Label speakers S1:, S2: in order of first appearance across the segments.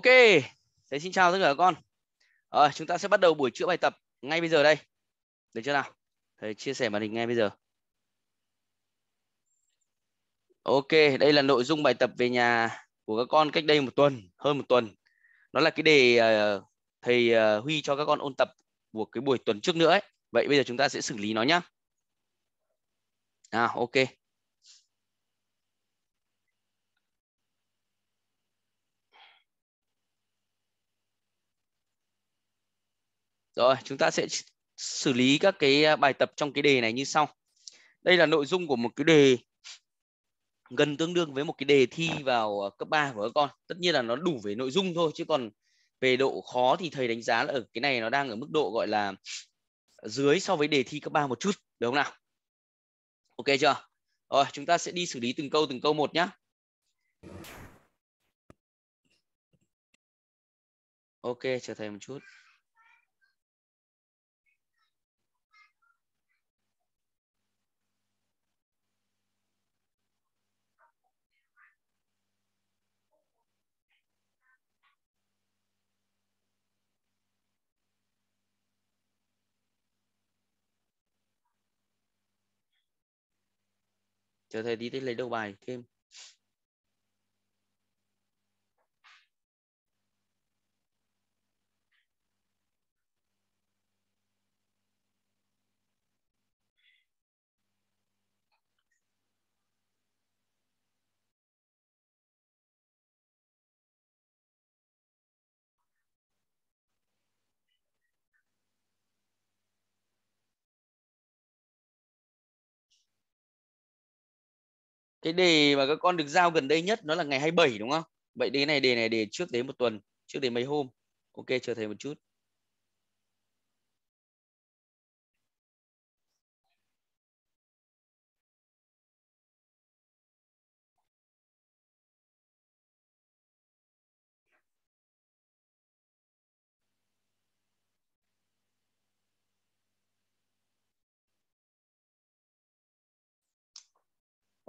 S1: Ok, thế xin chào tất cả các con. À, chúng ta sẽ bắt đầu buổi chữa bài tập ngay bây giờ đây. Được chưa nào? Thầy chia sẻ màn hình ngay bây giờ. Ok, đây là nội dung bài tập về nhà của các con cách đây một tuần, hơn một tuần. Nó là cái đề ờ, thầy ờ, Huy cho các con ôn tập của cái buổi tuần trước nữa ấy. Vậy bây giờ chúng ta sẽ xử lý nó nhá. À, ok. Rồi, chúng ta sẽ xử lý các cái à, bài tập trong cái đề này như sau. Đây là nội dung của một cái đề gần tương đương với một cái đề thi vào à, cấp 3 của các con. Tất nhiên là nó đủ về nội dung thôi chứ còn về độ khó thì thầy đánh giá là ở cái này nó đang ở mức độ gọi là dưới so với đề thi cấp 3 một chút, được không nào? Ok chưa? Rồi, chúng ta sẽ đi xử lý từng câu từng câu một nhé. Ok, chờ thầy một chút. chờ thầy đi tới lấy đầu bài thêm cái đề mà các con được giao gần đây nhất nó là ngày 27 đúng không vậy đề này đề này đề trước đến một tuần trước đến mấy hôm ok chờ thầy một chút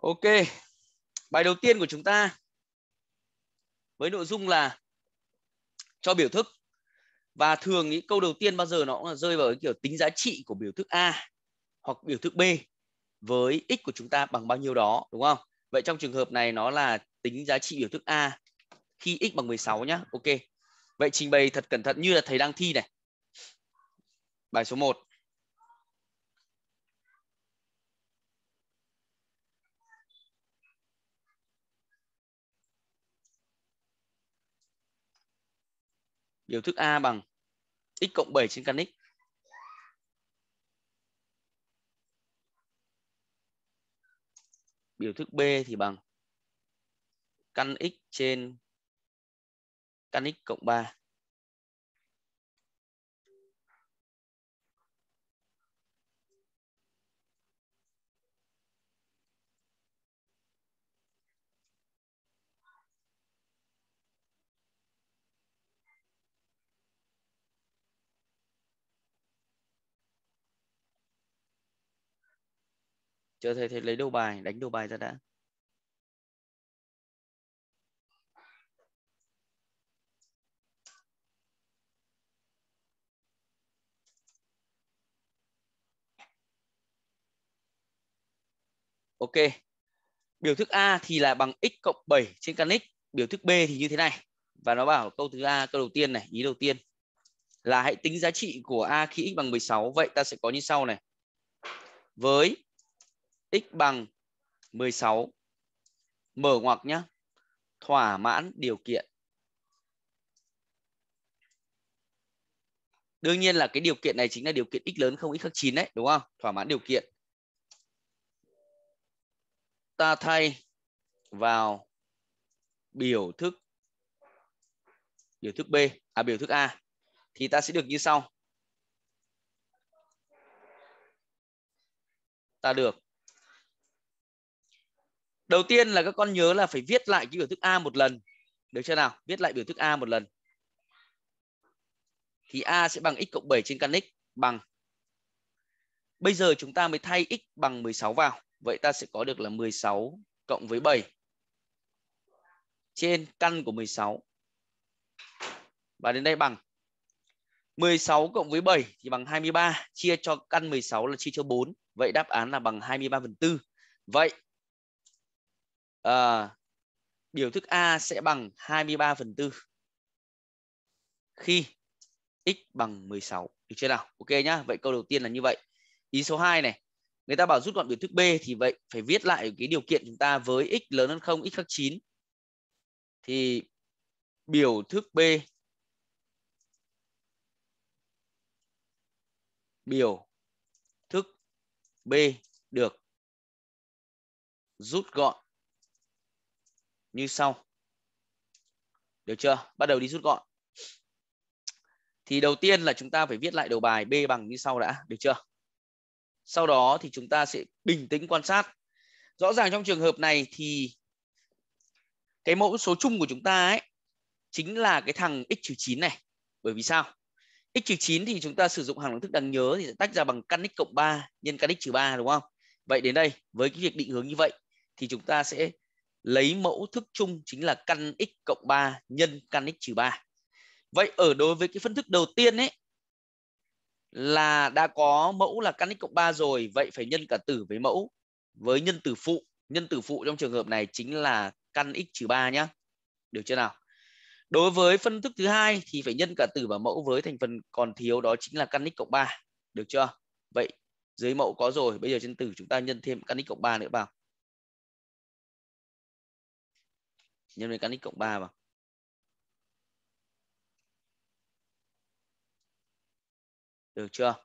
S1: Ok, bài đầu tiên của chúng ta với nội dung là cho biểu thức và thường những câu đầu tiên bao giờ nó cũng là rơi vào cái kiểu tính giá trị của biểu thức A hoặc biểu thức B với x của chúng ta bằng bao nhiêu đó đúng không? Vậy trong trường hợp này nó là tính giá trị biểu thức A khi x bằng 16 nhá. Ok. Vậy trình bày thật cẩn thận như là thầy đang thi này. Bài số 1. biểu thức A bằng x cộng 7 trên căn x. Biểu thức B thì bằng căn x trên căn x cộng 3. chờ thầy thầy lấy đồ bài đánh đồ bài ra đã Ok. Biểu thức A thì là bằng x cộng 7 trên căn x. Biểu thức B thì như thế này. Và nó bảo câu thứ A, câu đầu tiên này, ý đầu tiên là hãy tính giá trị của A khi x bằng 16. Vậy ta sẽ có như sau này. Với x bằng 16. Mở ngoặc nhá Thỏa mãn điều kiện. Đương nhiên là cái điều kiện này chính là điều kiện x lớn không x khác 9 đấy, đúng không? Thỏa mãn điều kiện. Ta thay vào biểu thức biểu thức B à biểu thức A thì ta sẽ được như sau. Ta được đầu tiên là các con nhớ là phải viết lại cái biểu thức a một lần được chưa nào viết lại biểu thức a một lần thì a sẽ bằng x cộng 7 trên căn x bằng bây giờ chúng ta mới thay x bằng 16 vào vậy ta sẽ có được là 16 cộng với 7 trên căn của 16 và đến đây bằng 16 cộng với 7 thì bằng 23 chia cho căn 16 là chia cho 4 vậy đáp án là bằng 23 phần 4 vậy à, ờ, biểu thức A sẽ bằng 23 phần 4 khi x bằng 16. Được chưa nào? Ok nhá. Vậy câu đầu tiên là như vậy. Ý số 2 này. Người ta bảo rút gọn biểu thức B thì vậy phải viết lại cái điều kiện chúng ta với x lớn hơn 0, x khác 9. Thì biểu thức B biểu thức B được rút gọn như sau. Được chưa? Bắt đầu đi rút gọn. Thì đầu tiên là chúng ta phải viết lại đầu bài B bằng như sau đã, được chưa? Sau đó thì chúng ta sẽ bình tĩnh quan sát. Rõ ràng trong trường hợp này thì cái mẫu số chung của chúng ta ấy chính là cái thằng x-9 này. Bởi vì sao? x-9 thì chúng ta sử dụng hàng đẳng thức đáng nhớ thì sẽ tách ra bằng căn x cộng 3 nhân căn x trừ 3 đúng không? Vậy đến đây với cái việc định hướng như vậy thì chúng ta sẽ lấy mẫu thức chung chính là căn x cộng 3 nhân căn x trừ 3. Vậy ở đối với cái phân thức đầu tiên ấy là đã có mẫu là căn x cộng 3 rồi, vậy phải nhân cả tử với mẫu với nhân tử phụ. Nhân tử phụ trong trường hợp này chính là căn x trừ 3 nhá. Được chưa nào? Đối với phân thức thứ hai thì phải nhân cả tử và mẫu với thành phần còn thiếu đó chính là căn x cộng 3. Được chưa? Vậy dưới mẫu có rồi, bây giờ trên tử chúng ta nhân thêm căn x cộng 3 nữa vào. nhân với căn x cộng 3 vào được chưa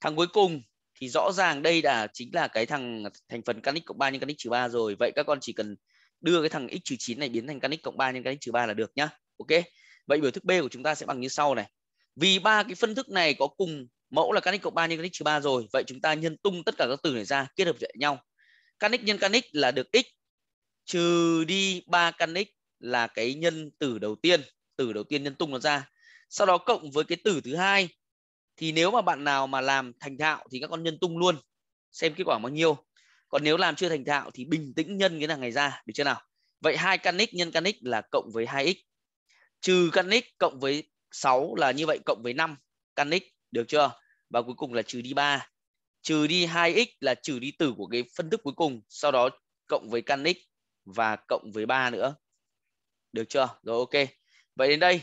S1: thằng cuối cùng thì rõ ràng đây là chính là cái thằng thành phần căn x cộng 3 nhân căn x trừ 3 rồi vậy các con chỉ cần đưa cái thằng x trừ 9 này biến thành căn x cộng 3 nhân căn x trừ 3 là được nhá ok vậy biểu thức b của chúng ta sẽ bằng như sau này vì ba cái phân thức này có cùng mẫu là căn x cộng 3 nhân căn x trừ 3 rồi vậy chúng ta nhân tung tất cả các từ này ra kết hợp lại nhau căn x nhân căn x là được x trừ đi 3 căn x là cái nhân tử đầu tiên, tử đầu tiên nhân tung nó ra. Sau đó cộng với cái tử thứ hai thì nếu mà bạn nào mà làm thành thạo thì các con nhân tung luôn, xem kết quả bao nhiêu. Còn nếu làm chưa thành thạo thì bình tĩnh nhân cái này ra, được chưa nào? Vậy hai căn x nhân căn x là cộng với 2x. Trừ căn x cộng với 6 là như vậy cộng với 5 căn x, được chưa? Và cuối cùng là trừ đi 3. Trừ đi 2x là trừ đi tử của cái phân thức cuối cùng, sau đó cộng với căn x và cộng với 3 nữa. Được chưa? Rồi ok. Vậy đến đây,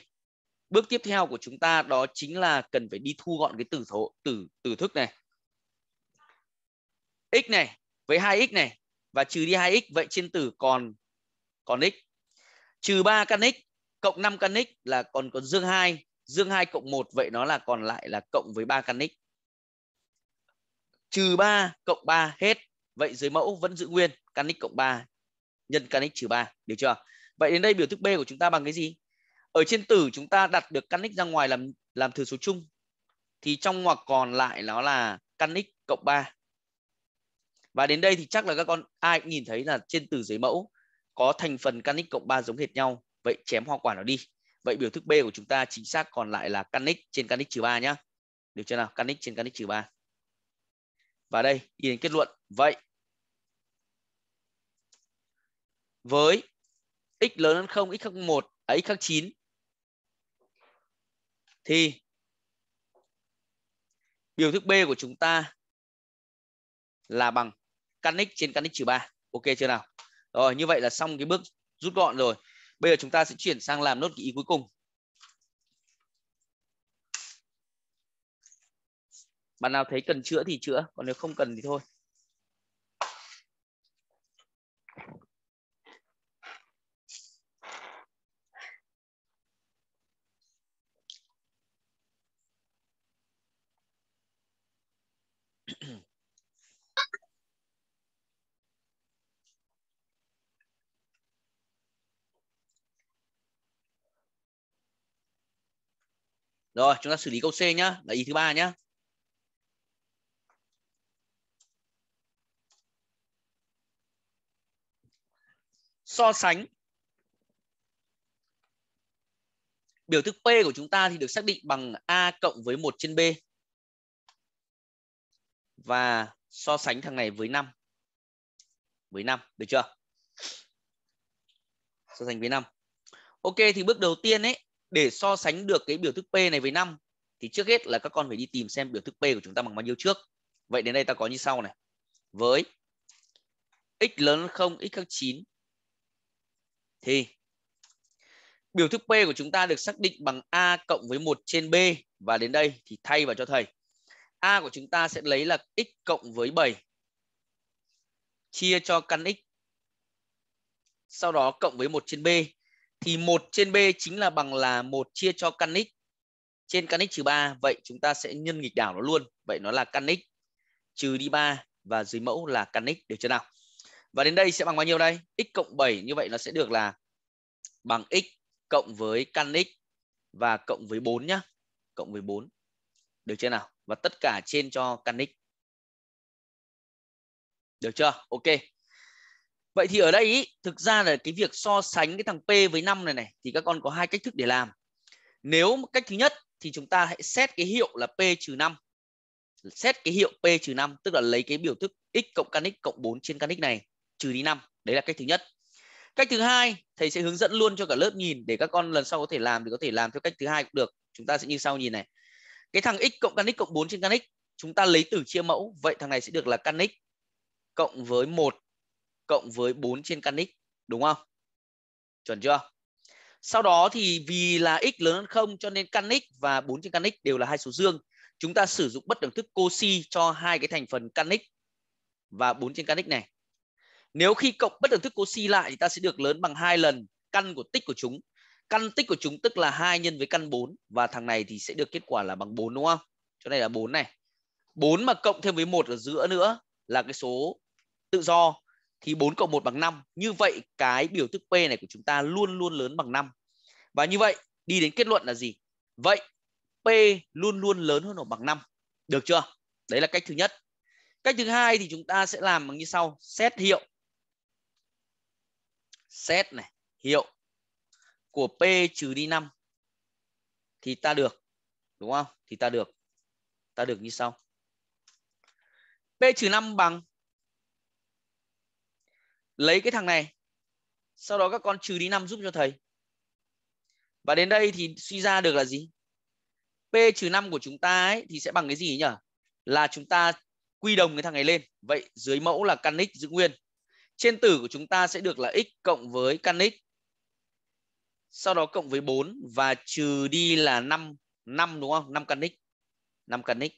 S1: bước tiếp theo của chúng ta đó chính là cần phải đi thu gọn cái tử thổ tử tử thức này. x này với 2x này và trừ đi 2x vậy trên tử còn còn x. Trừ 3 căn x cộng 5 căn x là còn còn dương 2, dương 2 cộng 1 vậy nó là còn lại là cộng với 3 căn x. Trừ 3 cộng 3 hết. Vậy dưới mẫu vẫn giữ nguyên, căn x cộng 3 nhân căn x trừ 3 được chưa vậy đến đây biểu thức b của chúng ta bằng cái gì ở trên tử chúng ta đặt được căn x ra ngoài làm làm thừa số chung thì trong ngoặc còn lại nó là căn x cộng 3 và đến đây thì chắc là các con ai cũng nhìn thấy là trên tử giấy mẫu có thành phần căn x cộng 3 giống hệt nhau vậy chém hoa quả nó đi vậy biểu thức b của chúng ta chính xác còn lại là căn x trên căn x trừ 3 nhá được chưa nào căn x trên căn x trừ 3 và đây y đến kết luận vậy với x lớn hơn 0 x khác 1 à, x khác 9 thì biểu thức B của chúng ta là bằng căn x trên căn x trừ 3. Ok chưa nào? Rồi như vậy là xong cái bước rút gọn rồi. Bây giờ chúng ta sẽ chuyển sang làm nốt cái ý cuối cùng. Bạn nào thấy cần chữa thì chữa, còn nếu không cần thì thôi. Rồi, chúng ta xử lý câu C nhá, là ý thứ ba nhá. So sánh biểu thức P của chúng ta thì được xác định bằng A cộng với 1 trên B. Và so sánh thằng này với 5. Với 5, được chưa? So sánh với 5. Ok thì bước đầu tiên ấy để so sánh được cái biểu thức P này với 5 thì trước hết là các con phải đi tìm xem biểu thức P của chúng ta bằng bao nhiêu trước. Vậy đến đây ta có như sau này. Với x lớn hơn 0, x khác 9 thì biểu thức P của chúng ta được xác định bằng A cộng với 1 trên B và đến đây thì thay vào cho thầy. A của chúng ta sẽ lấy là x cộng với 7 chia cho căn x sau đó cộng với 1 trên B thì 1 trên B chính là bằng là 1 chia cho căn x trên căn x trừ 3. Vậy chúng ta sẽ nhân nghịch đảo nó luôn. Vậy nó là căn x trừ đi 3 và dưới mẫu là căn x được chưa nào? Và đến đây sẽ bằng bao nhiêu đây? x cộng 7 như vậy nó sẽ được là bằng x cộng với căn x và cộng với 4 nhá. Cộng với 4. Được chưa nào? Và tất cả trên cho căn x. Được chưa? Ok. Vậy thì ở đây ý, thực ra là cái việc so sánh cái thằng P với 5 này này thì các con có hai cách thức để làm. Nếu cách thứ nhất thì chúng ta hãy xét cái hiệu là P trừ 5. Xét cái hiệu P trừ 5 tức là lấy cái biểu thức x cộng căn x cộng 4 trên căn x này trừ đi 5. Đấy là cách thứ nhất. Cách thứ hai thầy sẽ hướng dẫn luôn cho cả lớp nhìn để các con lần sau có thể làm thì có thể làm theo cách thứ hai cũng được. Chúng ta sẽ như sau nhìn này. Cái thằng x cộng căn x cộng 4 trên căn x chúng ta lấy tử chia mẫu, vậy thằng này sẽ được là căn x cộng với 1 cộng với 4 trên căn x đúng không? Chuẩn chưa? Sau đó thì vì là x lớn hơn 0 cho nên căn x và 4 trên căn x đều là hai số dương. Chúng ta sử dụng bất đẳng thức Cauchy cho hai cái thành phần căn x và 4 trên căn x này. Nếu khi cộng bất đẳng thức Cauchy lại thì ta sẽ được lớn bằng hai lần căn của tích của chúng. Căn tích của chúng tức là 2 nhân với căn 4 và thằng này thì sẽ được kết quả là bằng 4 đúng không? Chỗ này là 4 này. 4 mà cộng thêm với một ở giữa nữa là cái số tự do thì 4 cộng 1 bằng 5. Như vậy cái biểu thức P này của chúng ta luôn luôn lớn bằng 5. Và như vậy đi đến kết luận là gì? Vậy P luôn luôn lớn hơn hoặc bằng 5. Được chưa? Đấy là cách thứ nhất. Cách thứ hai thì chúng ta sẽ làm bằng như sau, xét hiệu. Xét này, hiệu của P trừ đi 5 thì ta được đúng không? Thì ta được ta được như sau. P trừ 5 bằng lấy cái thằng này sau đó các con trừ đi 5 giúp cho thầy và đến đây thì suy ra được là gì p trừ 5 của chúng ta ấy, thì sẽ bằng cái gì nhỉ là chúng ta quy đồng cái thằng này lên vậy dưới mẫu là căn x giữ nguyên trên tử của chúng ta sẽ được là x cộng với căn x sau đó cộng với 4 và trừ đi là 5 5 đúng không 5 căn x 5 căn x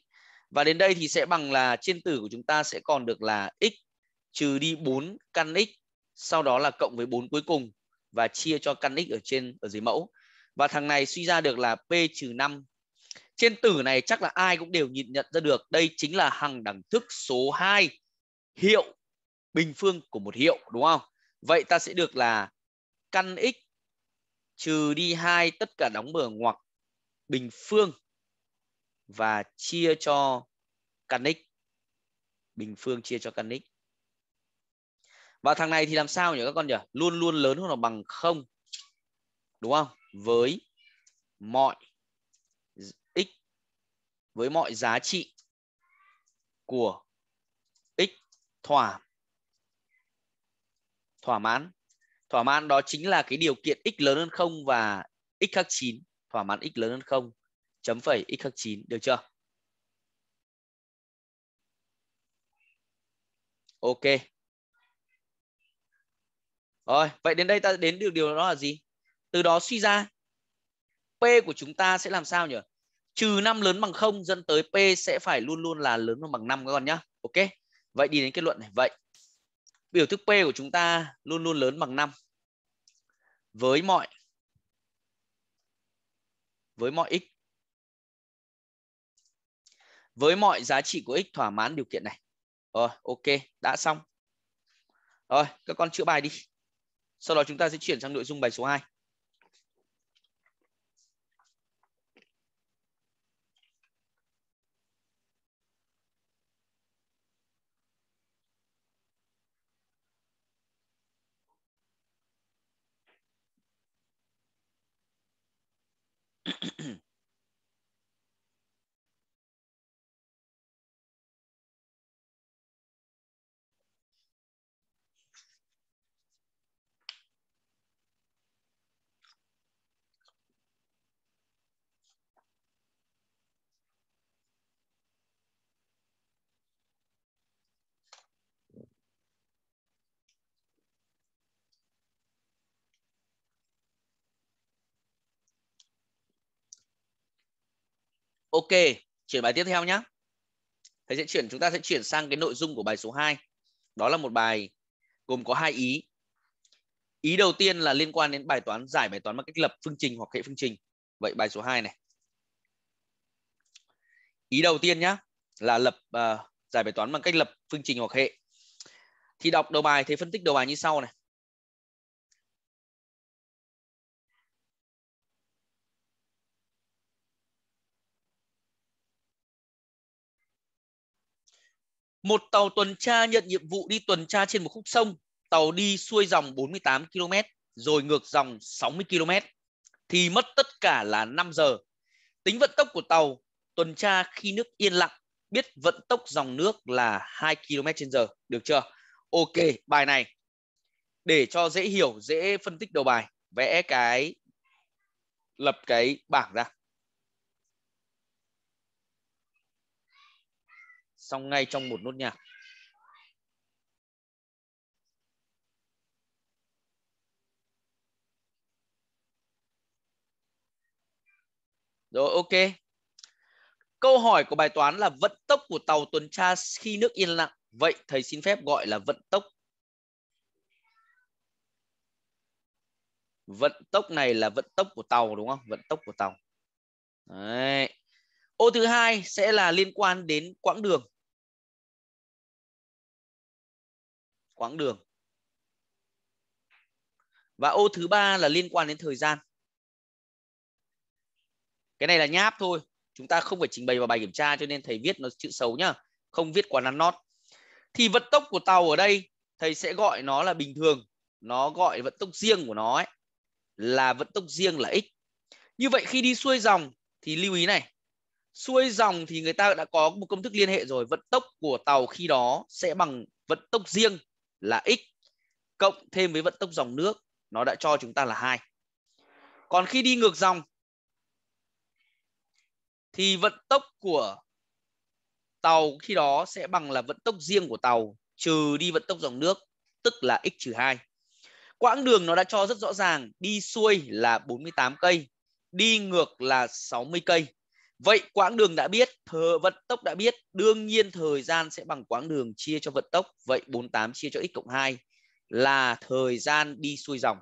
S1: và đến đây thì sẽ bằng là trên tử của chúng ta sẽ còn được là x trừ đi 4 căn x sau đó là cộng với 4 cuối cùng và chia cho căn x ở trên ở dưới mẫu. Và thằng này suy ra được là p trừ 5. Trên tử này chắc là ai cũng đều nhìn nhận ra được đây chính là hằng đẳng thức số 2 hiệu bình phương của một hiệu đúng không? Vậy ta sẽ được là căn x trừ đi 2 tất cả đóng mở ngoặc bình phương và chia cho căn x. Bình phương chia cho căn x và thằng này thì làm sao nhỉ các con nhỉ luôn luôn lớn hơn hoặc bằng không đúng không với mọi x với mọi giá trị của x thỏa thỏa mãn thỏa mãn đó chính là cái điều kiện x lớn hơn không và x khác 9 thỏa mãn x lớn hơn không chấm phẩy x khác 9 được chưa ok rồi, vậy đến đây ta đến được điều đó là gì? Từ đó suy ra P của chúng ta sẽ làm sao nhỉ? Trừ 5 lớn bằng 0 dẫn tới P sẽ phải luôn luôn là lớn hơn bằng 5 các con nhá. Ok. Vậy đi đến kết luận này. Vậy biểu thức P của chúng ta luôn luôn lớn bằng 5 với mọi với mọi x với mọi giá trị của x thỏa mãn điều kiện này. Rồi, ok, đã xong. Rồi, các con chữa bài đi sau đó chúng ta sẽ chuyển sang nội dung bài số 2 Ok, chuyển bài tiếp theo nhé. Thầy sẽ chuyển chúng ta sẽ chuyển sang cái nội dung của bài số 2. Đó là một bài gồm có hai ý. Ý đầu tiên là liên quan đến bài toán giải bài toán bằng cách lập phương trình hoặc hệ phương trình. Vậy bài số 2 này. Ý đầu tiên nhá là lập uh, giải bài toán bằng cách lập phương trình hoặc hệ. Thì đọc đầu bài thầy phân tích đầu bài như sau này. Một tàu tuần tra nhận nhiệm vụ đi tuần tra trên một khúc sông, tàu đi xuôi dòng 48 km rồi ngược dòng 60 km thì mất tất cả là 5 giờ. Tính vận tốc của tàu tuần tra khi nước yên lặng biết vận tốc dòng nước là 2 km trên giờ. Được chưa? Ok, bài này để cho dễ hiểu, dễ phân tích đầu bài, vẽ cái lập cái bảng ra. xong ngay trong một nốt nhạc Rồi ok. Câu hỏi của bài toán là vận tốc của tàu tuần tra khi nước yên lặng. Vậy thầy xin phép gọi là vận tốc. Vận tốc này là vận tốc của tàu đúng không? Vận tốc của tàu. Đấy. Ô thứ hai sẽ là liên quan đến quãng đường. quãng đường và ô thứ ba là liên quan đến thời gian cái này là nháp thôi chúng ta không phải trình bày vào bài kiểm tra cho nên thầy viết nó chữ xấu nhá không viết quá nắn nót thì vận tốc của tàu ở đây thầy sẽ gọi nó là bình thường nó gọi vận tốc riêng của nó ấy, là vận tốc riêng là x như vậy khi đi xuôi dòng thì lưu ý này xuôi dòng thì người ta đã có một công thức liên hệ rồi vận tốc của tàu khi đó sẽ bằng vận tốc riêng là x cộng thêm với vận tốc dòng nước nó đã cho chúng ta là hai. Còn khi đi ngược dòng thì vận tốc của tàu khi đó sẽ bằng là vận tốc riêng của tàu trừ đi vận tốc dòng nước tức là x trừ 2. Quãng đường nó đã cho rất rõ ràng, đi xuôi là 48 cây, đi ngược là 60 cây. Vậy quãng đường đã biết, thờ vận tốc đã biết, đương nhiên thời gian sẽ bằng quãng đường chia cho vận tốc. Vậy 48 chia cho x cộng 2 là thời gian đi xuôi dòng.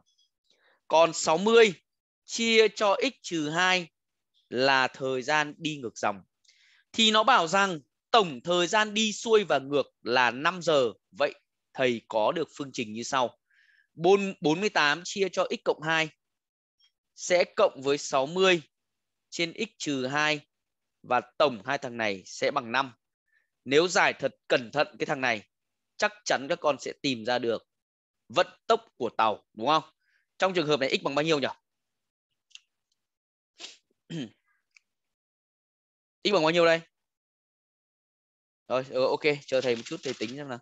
S1: Còn 60 chia cho x trừ 2 là thời gian đi ngược dòng. Thì nó bảo rằng tổng thời gian đi xuôi và ngược là 5 giờ. Vậy thầy có được phương trình như sau. 48 chia cho x cộng 2 sẽ cộng với 60 trên x trừ 2 và tổng hai thằng này sẽ bằng 5. Nếu giải thật cẩn thận cái thằng này, chắc chắn các con sẽ tìm ra được vận tốc của tàu đúng không? Trong trường hợp này x bằng bao nhiêu nhỉ? x bằng bao nhiêu đây? Rồi, ờ, ok, chờ thầy một chút thầy tính xem nào.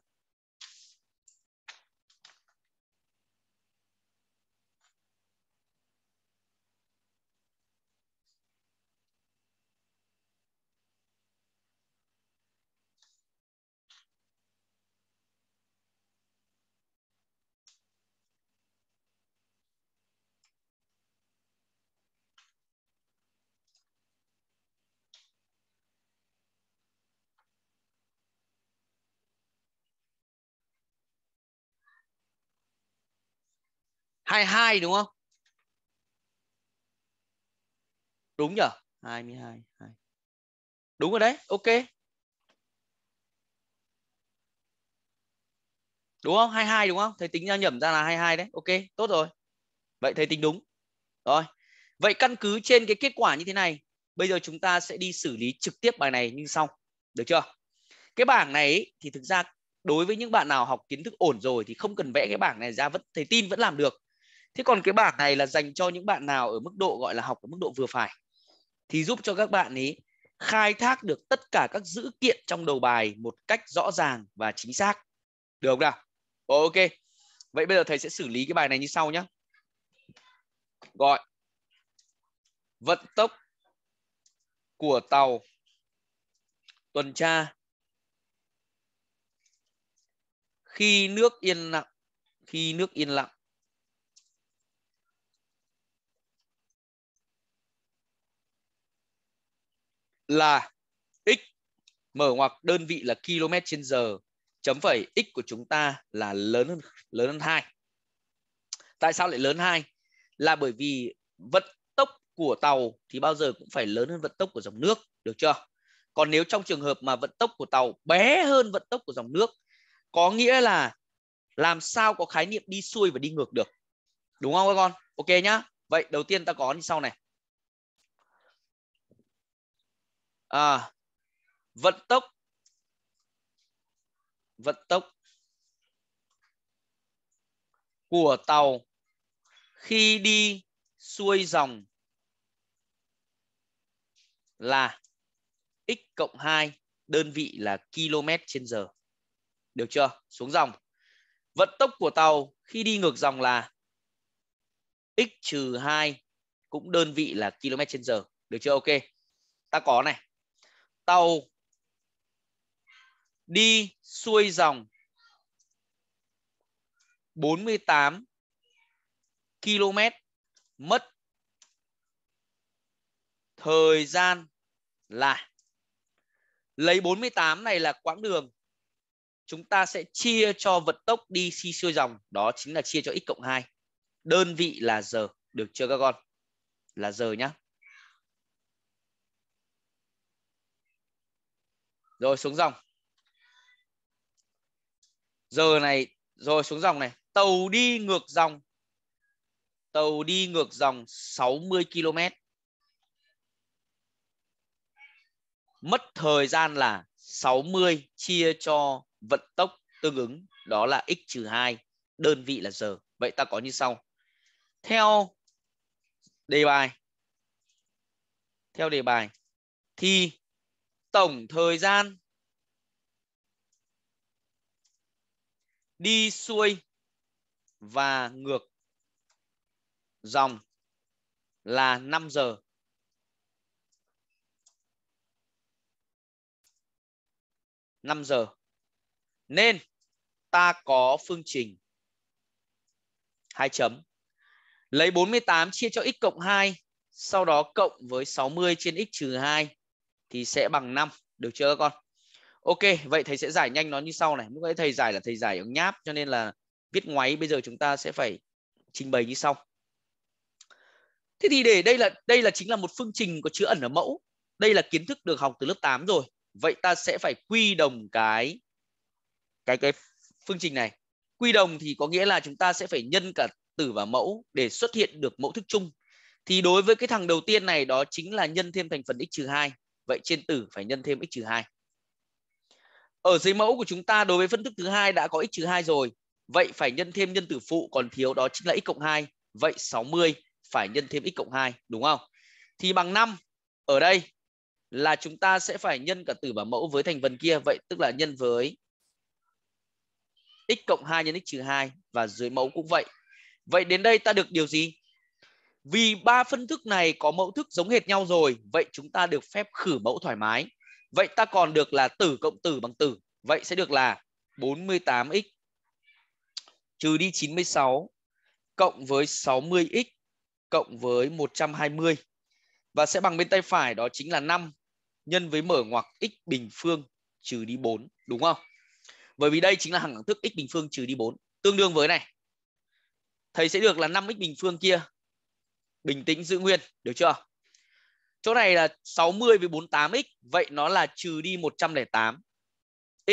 S1: 22 đúng không? Đúng nhở? 22. 2. Đúng rồi đấy. Ok. Đúng không? 22 đúng không? Thầy tính ra nhẩm ra là 22 đấy. Ok, tốt rồi. Vậy thầy tính đúng. Rồi. Vậy căn cứ trên cái kết quả như thế này, bây giờ chúng ta sẽ đi xử lý trực tiếp bài này như sau. Được chưa? Cái bảng này thì thực ra đối với những bạn nào học kiến thức ổn rồi thì không cần vẽ cái bảng này ra vẫn thầy tin vẫn làm được thế còn cái bảng này là dành cho những bạn nào ở mức độ gọi là học ở mức độ vừa phải thì giúp cho các bạn ý khai thác được tất cả các dữ kiện trong đầu bài một cách rõ ràng và chính xác được không nào ok vậy bây giờ thầy sẽ xử lý cái bài này như sau nhé gọi vận tốc của tàu tuần tra khi nước yên lặng khi nước yên lặng là x mở ngoặc đơn vị là km trên giờ chấm phẩy x của chúng ta là lớn hơn lớn hơn 2. Tại sao lại lớn 2? Là bởi vì vận tốc của tàu thì bao giờ cũng phải lớn hơn vận tốc của dòng nước, được chưa? Còn nếu trong trường hợp mà vận tốc của tàu bé hơn vận tốc của dòng nước, có nghĩa là làm sao có khái niệm đi xuôi và đi ngược được. Đúng không các con? Ok nhá. Vậy đầu tiên ta có như sau này. à, vận tốc vận tốc của tàu khi đi xuôi dòng là x cộng 2 đơn vị là km trên giờ. Được chưa? Xuống dòng. Vận tốc của tàu khi đi ngược dòng là x trừ 2 cũng đơn vị là km trên giờ. Được chưa? Ok. Ta có này tàu đi xuôi dòng 48 km mất thời gian là lấy 48 này là quãng đường chúng ta sẽ chia cho vận tốc đi si xuôi dòng đó chính là chia cho x cộng 2 đơn vị là giờ được chưa các con là giờ nhá rồi xuống dòng giờ này rồi xuống dòng này tàu đi ngược dòng tàu đi ngược dòng 60 km mất thời gian là 60 chia cho vận tốc tương ứng đó là x trừ 2 đơn vị là giờ vậy ta có như sau theo đề bài theo đề bài thì tổng thời gian đi xuôi và ngược dòng là 5 giờ. năm giờ. Nên ta có phương trình hai chấm. Lấy 48 chia cho x cộng 2, sau đó cộng với 60 trên x trừ 2 thì sẽ bằng 5 được chưa các con ok vậy thầy sẽ giải nhanh nó như sau này lúc nãy thầy giải là thầy giải ở nháp cho nên là viết ngoáy bây giờ chúng ta sẽ phải trình bày như sau thế thì để đây là đây là chính là một phương trình có chứa ẩn ở mẫu đây là kiến thức được học từ lớp 8 rồi vậy ta sẽ phải quy đồng cái cái cái phương trình này quy đồng thì có nghĩa là chúng ta sẽ phải nhân cả tử và mẫu để xuất hiện được mẫu thức chung thì đối với cái thằng đầu tiên này đó chính là nhân thêm thành phần x trừ 2 Vậy trên tử phải nhân thêm x 2. Ở dưới mẫu của chúng ta đối với phân thức thứ hai đã có x 2 rồi. Vậy phải nhân thêm nhân tử phụ còn thiếu đó chính là x cộng 2. Vậy 60 phải nhân thêm x cộng 2 đúng không? Thì bằng 5 ở đây là chúng ta sẽ phải nhân cả tử và mẫu với thành phần kia. Vậy tức là nhân với x cộng 2 nhân x trừ 2 và dưới mẫu cũng vậy. Vậy đến đây ta được điều gì? Vì ba phân thức này có mẫu thức giống hệt nhau rồi, vậy chúng ta được phép khử mẫu thoải mái. Vậy ta còn được là tử cộng tử bằng tử. Vậy sẽ được là 48x trừ đi 96 cộng với 60x cộng với 120 và sẽ bằng bên tay phải đó chính là 5 nhân với mở ngoặc x bình phương trừ đi 4 đúng không? Bởi vì đây chính là hằng đẳng thức x bình phương trừ đi 4 tương đương với này. Thầy sẽ được là 5x bình phương kia bình tĩnh giữ nguyên, được chưa? Chỗ này là 60 với 48x, vậy nó là trừ đi 108 x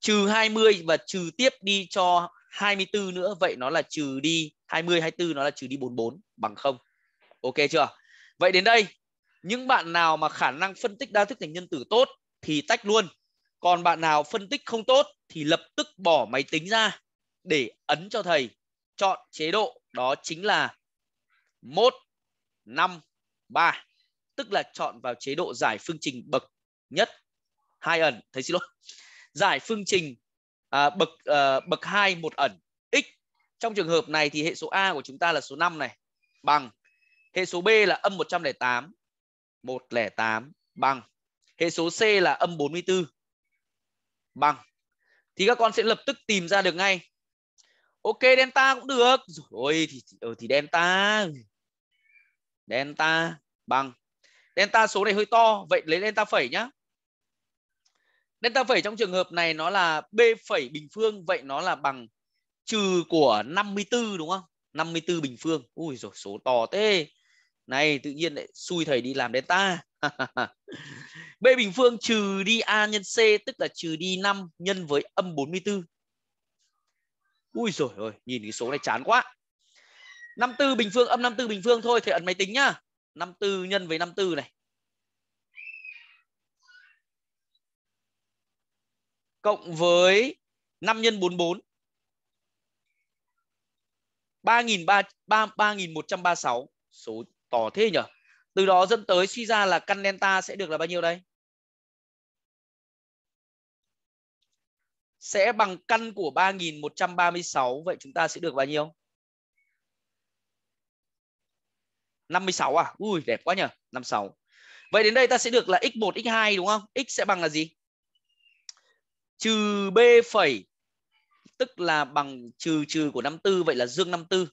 S1: trừ 20 và trừ tiếp đi cho 24 nữa, vậy nó là trừ đi 20 24 nó là trừ đi 44 bằng 0. Ok chưa? Vậy đến đây, những bạn nào mà khả năng phân tích đa thức thành nhân tử tốt thì tách luôn. Còn bạn nào phân tích không tốt thì lập tức bỏ máy tính ra để ấn cho thầy chọn chế độ đó chính là 1, 5, 3. Tức là chọn vào chế độ giải phương trình bậc nhất hai ẩn, thấy xin lỗi. Giải phương trình à, bậc à, bậc 2 một ẩn x. Trong trường hợp này thì hệ số a của chúng ta là số 5 này bằng hệ số b là âm 108 108 bằng hệ số c là âm 44 bằng thì các con sẽ lập tức tìm ra được ngay ok delta cũng được rồi thì thì, ờ, thì delta delta bằng delta số này hơi to vậy lấy delta phẩy nhá delta phẩy trong trường hợp này nó là b phẩy bình phương vậy nó là bằng trừ của 54 đúng không 54 bình phương ui rồi số to thế này tự nhiên lại xui thầy đi làm delta b bình phương trừ đi a nhân c tức là trừ đi 5 nhân với âm 44 ui rồi ôi nhìn cái số này chán quá 54 bình phương âm 54 bình phương thôi thì ấn máy tính nhá. 54 nhân với 54 này. Cộng với 5 nhân 44. 3136 số tỏ thế nhỉ. Từ đó dẫn tới suy ra là căn delta sẽ được là bao nhiêu đây? Sẽ bằng căn của 3136 vậy chúng ta sẽ được bao nhiêu? 56 à? Ui đẹp quá nhỉ, 56. Vậy đến đây ta sẽ được là x1 x2 đúng không? X sẽ bằng là gì? Trừ b phẩy tức là bằng trừ trừ của 54 vậy là dương 54.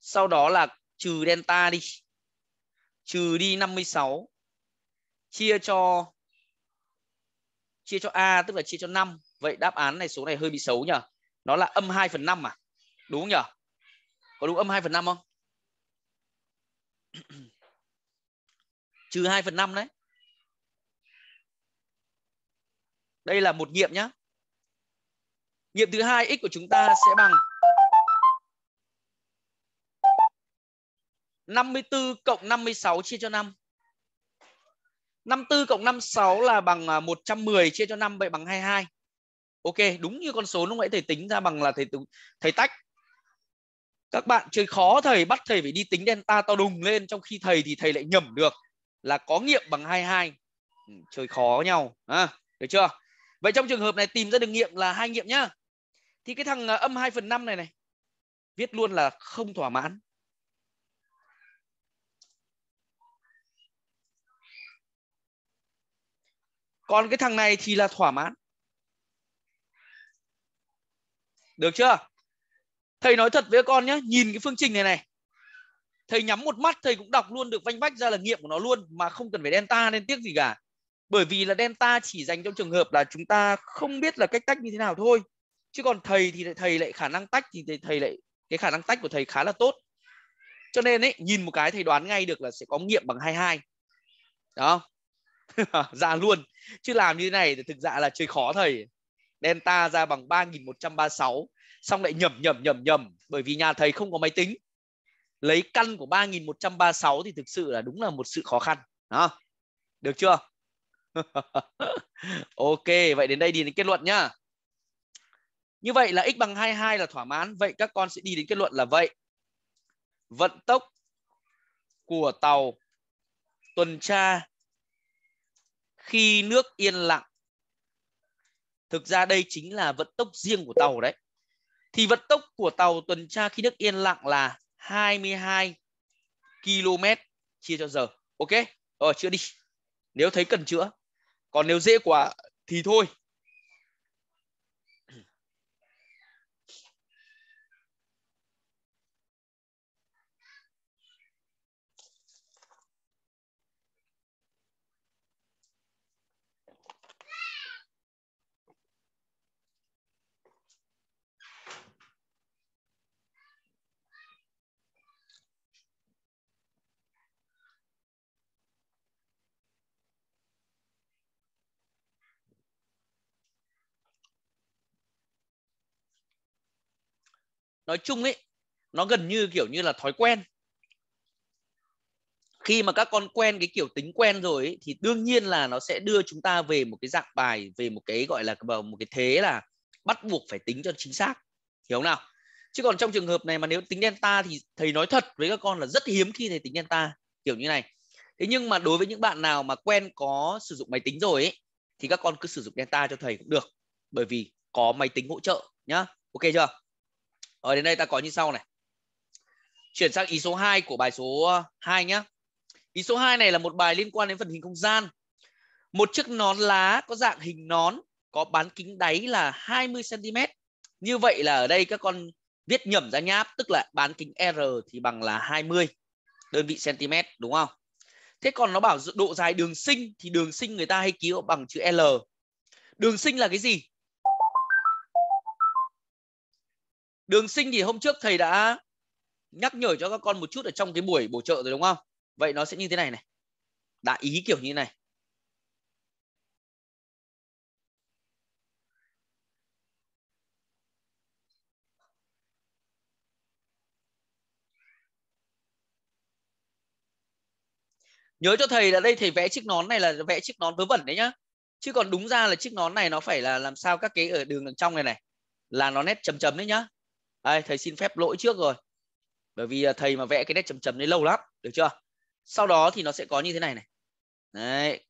S1: Sau đó là trừ delta đi. Trừ đi 56 chia cho chia cho a tức là chia cho 5. Vậy đáp án này số này hơi bị xấu nhỉ? Nó là âm 2 phần 5 à? Đúng nhỉ? Có đúng âm 2 phần 5 không? trừ 2 phần 5 đấy đây là một nghiệm nhá nghiệm thứ hai x của chúng ta sẽ bằng 54 cộng 56 chia cho 5 54 cộng 56 là bằng 110 à, chia cho 5 vậy bằng 22 Ok đúng như con số lúc nãy thầy tính ra bằng là thầy thầy tách các bạn chơi khó thầy bắt thầy phải đi tính delta to đùng lên trong khi thầy thì thầy lại nhẩm được là có nghiệm bằng 22 ừ, chơi khó nhau à, được chưa vậy trong trường hợp này tìm ra được nghiệm là hai nghiệm nhá thì cái thằng à, âm 2 phần 5 này này viết luôn là không thỏa mãn còn cái thằng này thì là thỏa mãn được chưa thầy nói thật với con nhé nhìn cái phương trình này này thầy nhắm một mắt thầy cũng đọc luôn được vanh vách ra là nghiệm của nó luôn mà không cần phải delta nên tiếc gì cả bởi vì là delta chỉ dành trong trường hợp là chúng ta không biết là cách tách như thế nào thôi chứ còn thầy thì thầy lại khả năng tách thì thầy, lại cái khả năng tách của thầy khá là tốt cho nên ấy nhìn một cái thầy đoán ngay được là sẽ có nghiệm bằng 22 đó ra dạ luôn chứ làm như thế này thì thực ra là chơi khó thầy delta ra bằng 3136 xong lại nhầm nhầm nhầm nhầm bởi vì nhà thầy không có máy tính lấy căn của 3136 thì thực sự là đúng là một sự khó khăn đó được chưa ok vậy đến đây đi đến kết luận nhá như vậy là x bằng 22 là thỏa mãn vậy các con sẽ đi đến kết luận là vậy vận tốc của tàu tuần tra khi nước yên lặng thực ra đây chính là vận tốc riêng của tàu đấy thì vận tốc của tàu tuần tra khi nước yên lặng là 22 km chia cho giờ. Ok, rồi chữa đi. Nếu thấy cần chữa. Còn nếu dễ quá thì thôi, nói chung ấy nó gần như kiểu như là thói quen khi mà các con quen cái kiểu tính quen rồi ấy, thì đương nhiên là nó sẽ đưa chúng ta về một cái dạng bài về một cái gọi là một cái thế là bắt buộc phải tính cho chính xác hiểu không nào chứ còn trong trường hợp này mà nếu tính delta thì thầy nói thật với các con là rất hiếm khi thầy tính delta kiểu như này thế nhưng mà đối với những bạn nào mà quen có sử dụng máy tính rồi ấy, thì các con cứ sử dụng delta cho thầy cũng được bởi vì có máy tính hỗ trợ nhá ok chưa ở ờ, đến đây ta có như sau này. Chuyển sang ý số 2 của bài số 2 ờ, nhá Ý số 2 này là một bài liên quan đến phần hình không gian. Một chiếc nón lá có dạng hình nón có bán kính đáy là 20 cm. Như vậy là ở đây các con viết nhẩm ra nháp tức là bán kính R thì bằng là 20 đơn vị cm đúng không? Thế còn nó bảo độ dài đường sinh thì đường sinh người ta hay ký bằng chữ L. Đường sinh là cái gì? đường sinh thì hôm trước thầy đã nhắc nhở cho các con một chút ở trong cái buổi bổ trợ rồi đúng không vậy nó sẽ như thế này này đại ý kiểu như này nhớ cho thầy là đây thầy vẽ chiếc nón này là vẽ chiếc nón vớ vẩn đấy nhá chứ còn đúng ra là chiếc nón này nó phải là làm sao các cái ở đường đằng trong này này là nó nét chấm chấm đấy nhá đây thầy xin phép lỗi trước rồi bởi vì à, thầy mà vẽ cái nét chấm chấm đấy lâu lắm được chưa sau đó thì nó sẽ có như thế này này đấy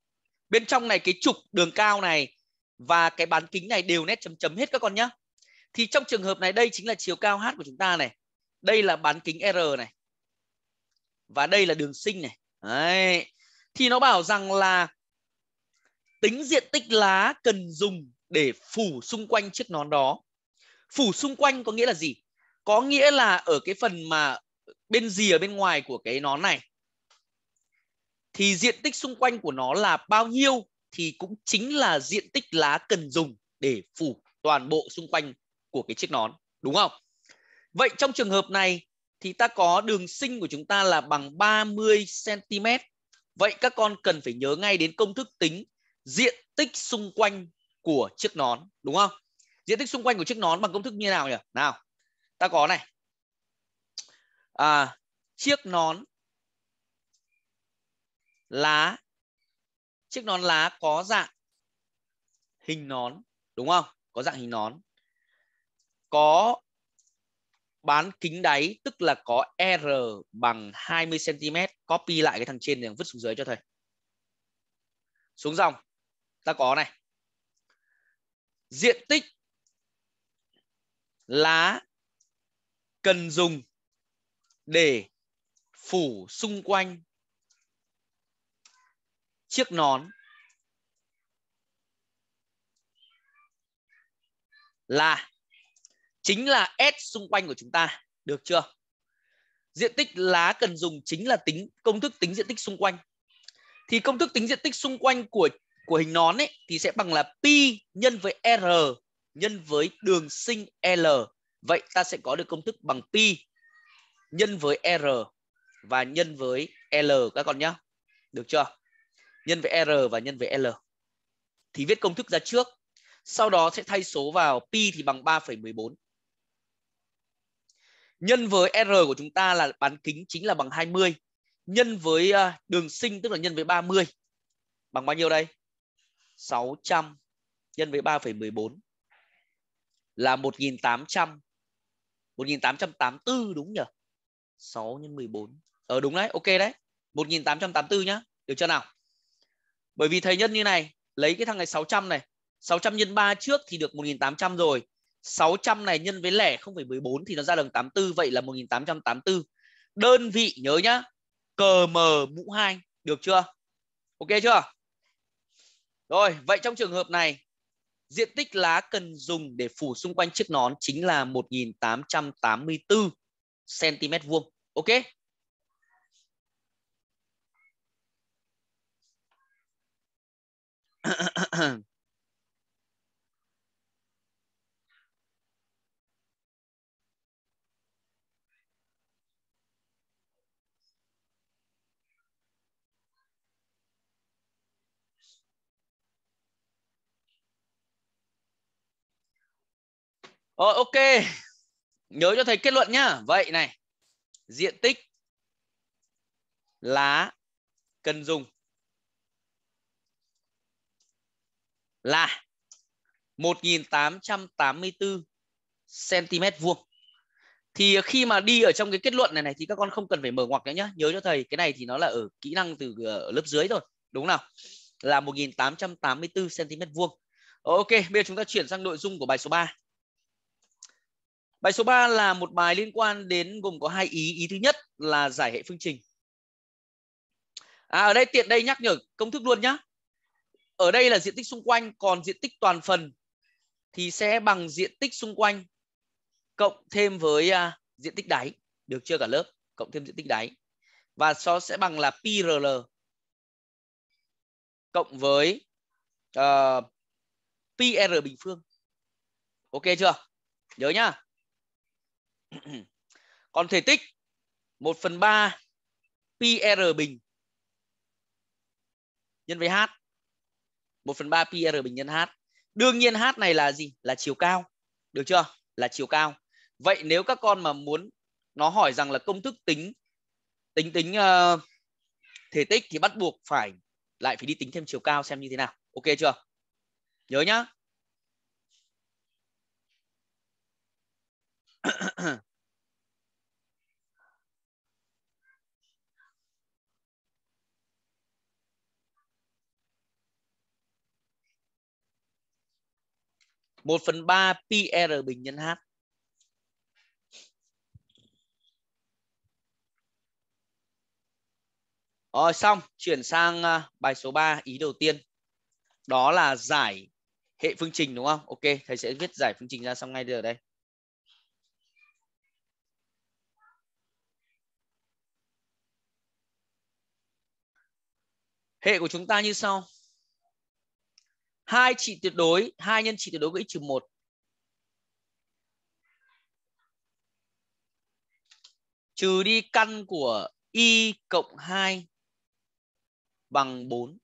S1: bên trong này cái trục đường cao này và cái bán kính này đều nét chấm chấm hết các con nhá thì trong trường hợp này đây chính là chiều cao h của chúng ta này đây là bán kính r này và đây là đường sinh này đấy thì nó bảo rằng là tính diện tích lá cần dùng để phủ xung quanh chiếc nón đó phủ xung quanh có nghĩa là gì có nghĩa là ở cái phần mà bên rìa bên ngoài của cái nón này thì diện tích xung quanh của nó là bao nhiêu thì cũng chính là diện tích lá cần dùng để phủ toàn bộ xung quanh của cái chiếc nón đúng không? Vậy trong trường hợp này thì ta có đường sinh của chúng ta là bằng 30 cm. Vậy các con cần phải nhớ ngay đến công thức tính diện tích xung quanh của chiếc nón đúng không? Diện tích xung quanh của chiếc nón bằng công thức như nào nhỉ? Nào, ta có này à, chiếc nón lá chiếc nón lá có dạng hình nón đúng không có dạng hình nón có bán kính đáy tức là có R bằng 20 cm copy lại cái thằng trên để vứt xuống dưới cho thầy xuống dòng ta có này diện tích lá cần dùng để phủ xung quanh chiếc nón là chính là S xung quanh của chúng ta. Được chưa? Diện tích lá cần dùng chính là tính công thức tính diện tích xung quanh. Thì công thức tính diện tích xung quanh của của hình nón ấy thì sẽ bằng là pi nhân với r nhân với đường sinh l Vậy ta sẽ có được công thức bằng pi nhân với R và nhân với L các con nhá. Được chưa? Nhân với R và nhân với L. Thì viết công thức ra trước. Sau đó sẽ thay số vào pi thì bằng 3,14. Nhân với R của chúng ta là bán kính chính là bằng 20. Nhân với à, đường sinh tức là nhân với 30. Bằng bao nhiêu đây? 600 nhân với 3,14 là 1800 1884 đúng nhỉ? 6 nhân 14. Ờ đúng đấy, ok đấy. 1884 nhá. Được chưa nào? Bởi vì thầy nhân như này, lấy cái thằng này 600 này, 600 nhân 3 trước thì được 1800 rồi. 600 này nhân với lẻ 0,14 thì nó ra được 84, vậy là 1884. Đơn vị nhớ nhá, cờ mờ mũ 2, được chưa? Ok chưa? Rồi, vậy trong trường hợp này diện tích lá cần dùng để phủ xung quanh chiếc nón chính là 1884 cm vuông. Ok. Rồi ờ, ok. Nhớ cho thầy kết luận nhá. Vậy này. Diện tích lá cần dùng là 1884 cm vuông. Thì khi mà đi ở trong cái kết luận này này thì các con không cần phải mở ngoặc nữa nhá. Nhớ cho thầy cái này thì nó là ở kỹ năng từ ờ, lớp dưới thôi, đúng không nào? Là 1884 cm vuông. Ờ, ok, bây giờ chúng ta chuyển sang nội dung của bài số 3. Bài số 3 là một bài liên quan đến gồm có hai ý. Ý thứ nhất là giải hệ phương trình. À, ở đây tiện đây nhắc nhở công thức luôn nhá. Ở đây là diện tích xung quanh, còn diện tích toàn phần thì sẽ bằng diện tích xung quanh cộng thêm với uh, diện tích đáy. Được chưa cả lớp? Cộng thêm diện tích đáy. Và so sẽ bằng là PRL cộng với uh, ờ, PR bình phương. Ok chưa? Nhớ nhá còn thể tích 1 phần 3 PR bình nhân với H 1 phần 3 PR bình nhân H đương nhiên H này là gì là chiều cao được chưa là chiều cao vậy nếu các con mà muốn nó hỏi rằng là công thức tính tính tính uh, thể tích thì bắt buộc phải lại phải đi tính thêm chiều cao xem như thế nào ok chưa nhớ nhá 1 phần 3 PR bình nhân H. Rồi xong, chuyển sang à, bài số 3 ý đầu tiên. Đó là giải hệ phương trình đúng không? Ok, thầy sẽ viết giải phương trình ra xong ngay giờ đây. Hệ của chúng ta như sau. hai trị tuyệt đối, hai nhân trị tuyệt đối của x trừ một Trừ đi căn của y cộng 2 bằng 4.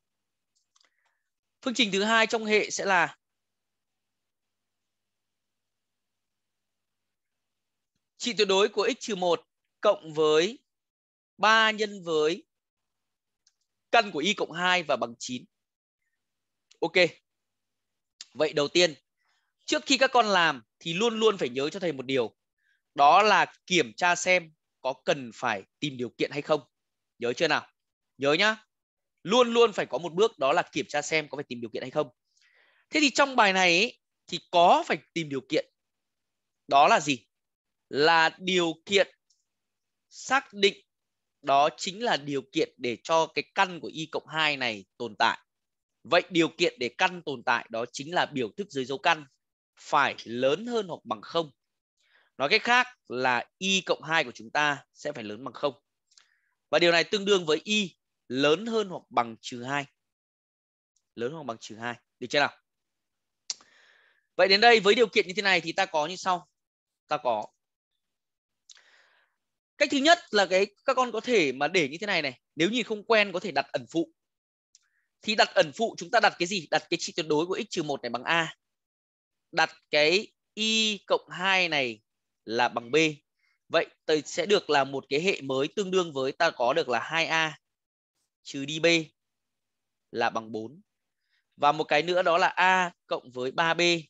S1: Phương trình thứ hai trong hệ sẽ là trị tuyệt đối của x trừ 1 cộng với 3 nhân với căn của y cộng 2 và bằng 9. Ok. Vậy đầu tiên, trước khi các con làm thì luôn luôn phải nhớ cho thầy một điều. Đó là kiểm tra xem có cần phải tìm điều kiện hay không. Nhớ chưa nào? Nhớ nhá. Luôn luôn phải có một bước đó là kiểm tra xem có phải tìm điều kiện hay không. Thế thì trong bài này thì có phải tìm điều kiện. Đó là gì? Là điều kiện xác định đó chính là điều kiện để cho cái căn của y cộng 2 này tồn tại. Vậy điều kiện để căn tồn tại đó chính là biểu thức dưới dấu căn phải lớn hơn hoặc bằng 0. Nói cách khác là y cộng 2 của chúng ta sẽ phải lớn bằng 0. Và điều này tương đương với y lớn hơn hoặc bằng trừ 2. Lớn hoặc bằng trừ 2. Được chưa nào? Vậy đến đây với điều kiện như thế này thì ta có như sau. Ta có cách thứ nhất là cái các con có thể mà để như thế này này nếu nhìn không quen có thể đặt ẩn phụ thì đặt ẩn phụ chúng ta đặt cái gì đặt cái trị tuyệt đối của x trừ một này bằng a đặt cái y cộng 2 này là bằng b vậy tôi sẽ được là một cái hệ mới tương đương với ta có được là 2a trừ đi b là bằng 4 và một cái nữa đó là a cộng với 3b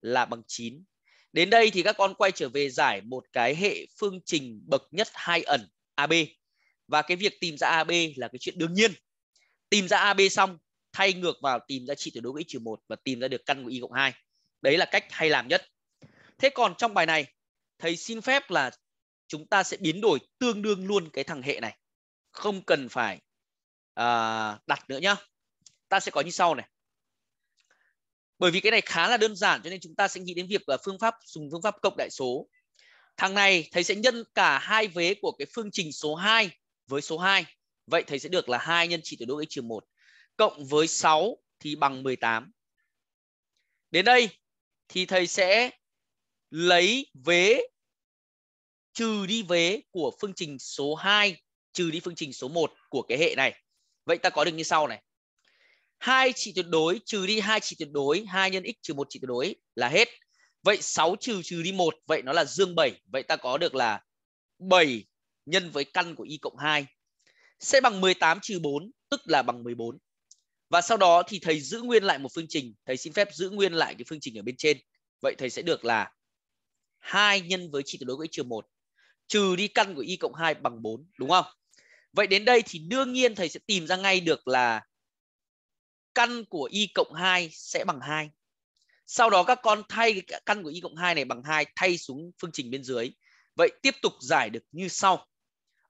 S1: là bằng 9 Đến đây thì các con quay trở về giải một cái hệ phương trình bậc nhất hai ẩn AB. Và cái việc tìm ra AB là cái chuyện đương nhiên. Tìm ra AB xong, thay ngược vào tìm ra trị tuyệt đối của x trừ 1 và tìm ra được căn của y cộng 2. Đấy là cách hay làm nhất. Thế còn trong bài này, thầy xin phép là chúng ta sẽ biến đổi tương đương luôn cái thằng hệ này. Không cần phải uh, đặt nữa nhá. Ta sẽ có như sau này bởi vì cái này khá là đơn giản cho nên chúng ta sẽ nghĩ đến việc là phương pháp dùng phương pháp cộng đại số thằng này thầy sẽ nhân cả hai vế của cái phương trình số 2 với số 2 vậy thầy sẽ được là 2 nhân trị tuyệt đối x trừ 1 cộng với 6 thì bằng 18 đến đây thì thầy sẽ lấy vế trừ đi vế của phương trình số 2 trừ đi phương trình số 1 của cái hệ này. Vậy ta có được như sau này hai trị tuyệt đối trừ đi hai trị tuyệt đối, 2 nhân x trừ một trị tuyệt đối là hết. Vậy 6 trừ trừ đi 1, vậy nó là dương 7. Vậy ta có được là 7 nhân với căn của y cộng 2 sẽ bằng 18 trừ 4, tức là bằng 14. Và sau đó thì thầy giữ nguyên lại một phương trình, thầy xin phép giữ nguyên lại cái phương trình ở bên trên. Vậy thầy sẽ được là 2 nhân với trị tuyệt đối của x trừ 1 trừ đi căn của y cộng 2 bằng 4, đúng không? Vậy đến đây thì đương nhiên thầy sẽ tìm ra ngay được là căn của y cộng 2 sẽ bằng 2. Sau đó các con thay căn của y cộng 2 này bằng 2 thay xuống phương trình bên dưới. Vậy tiếp tục giải được như sau.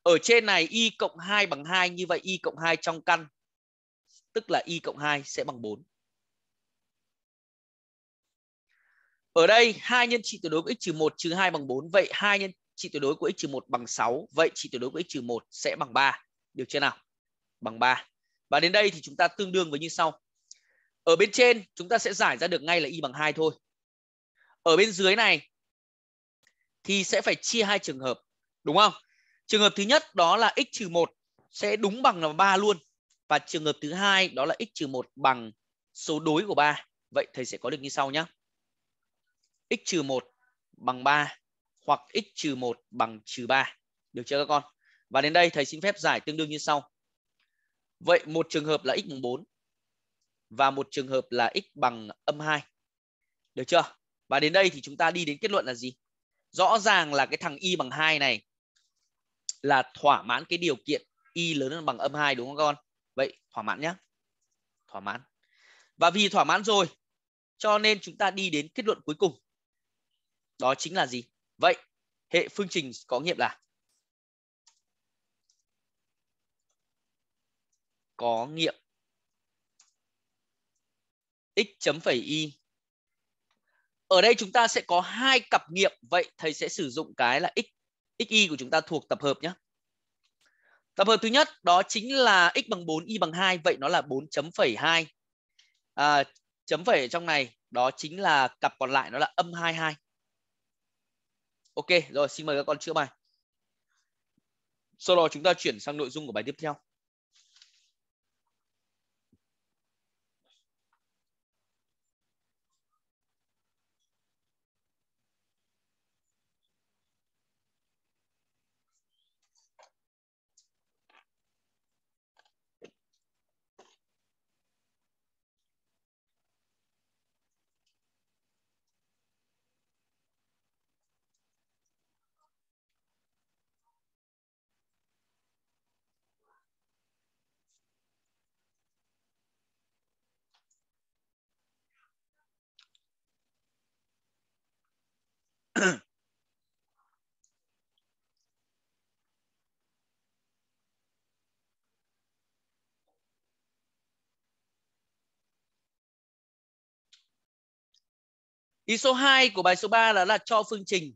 S1: Ở trên này y cộng 2 bằng 2 như vậy y cộng 2 trong căn tức là y cộng 2 sẽ bằng 4. Ở đây 2 nhân trị tuyệt đối của x trừ 1 trừ 2 bằng 4. Vậy 2 nhân trị tuyệt đối của x trừ 1 bằng 6. Vậy trị tuyệt đối của x trừ 1 sẽ bằng 3. Được chưa nào? Bằng 3. Và đến đây thì chúng ta tương đương với như sau. Ở bên trên chúng ta sẽ giải ra được ngay là y bằng 2 thôi. Ở bên dưới này thì sẽ phải chia hai trường hợp, đúng không? Trường hợp thứ nhất đó là x trừ 1 sẽ đúng bằng là 3 luôn. Và trường hợp thứ hai đó là x trừ 1 bằng số đối của 3. Vậy thầy sẽ có được như sau nhé. x trừ 1 bằng 3 hoặc x trừ 1 bằng trừ 3. Được chưa các con? Và đến đây thầy xin phép giải tương đương như sau. Vậy một trường hợp là x bằng 4 và một trường hợp là x bằng âm 2. Được chưa? Và đến đây thì chúng ta đi đến kết luận là gì? Rõ ràng là cái thằng y bằng 2 này là thỏa mãn cái điều kiện y lớn hơn bằng âm 2 đúng không con? Vậy thỏa mãn nhé. Thỏa mãn. Và vì thỏa mãn rồi cho nên chúng ta đi đến kết luận cuối cùng. Đó chính là gì? Vậy hệ phương trình có nghiệm là có nghiệm x chấm phẩy y. Ở đây chúng ta sẽ có hai cặp nghiệm, vậy thầy sẽ sử dụng cái là x x y của chúng ta thuộc tập hợp nhé. Tập hợp thứ nhất đó chính là x bằng 4 y bằng 2, vậy nó là 4.2. À, chấm phẩy trong này đó chính là cặp còn lại nó là âm 22. Ok, rồi xin mời các con chữa bài. Sau đó chúng ta chuyển sang nội dung của bài tiếp theo. Ý số 2 của bài số 3 là là cho phương trình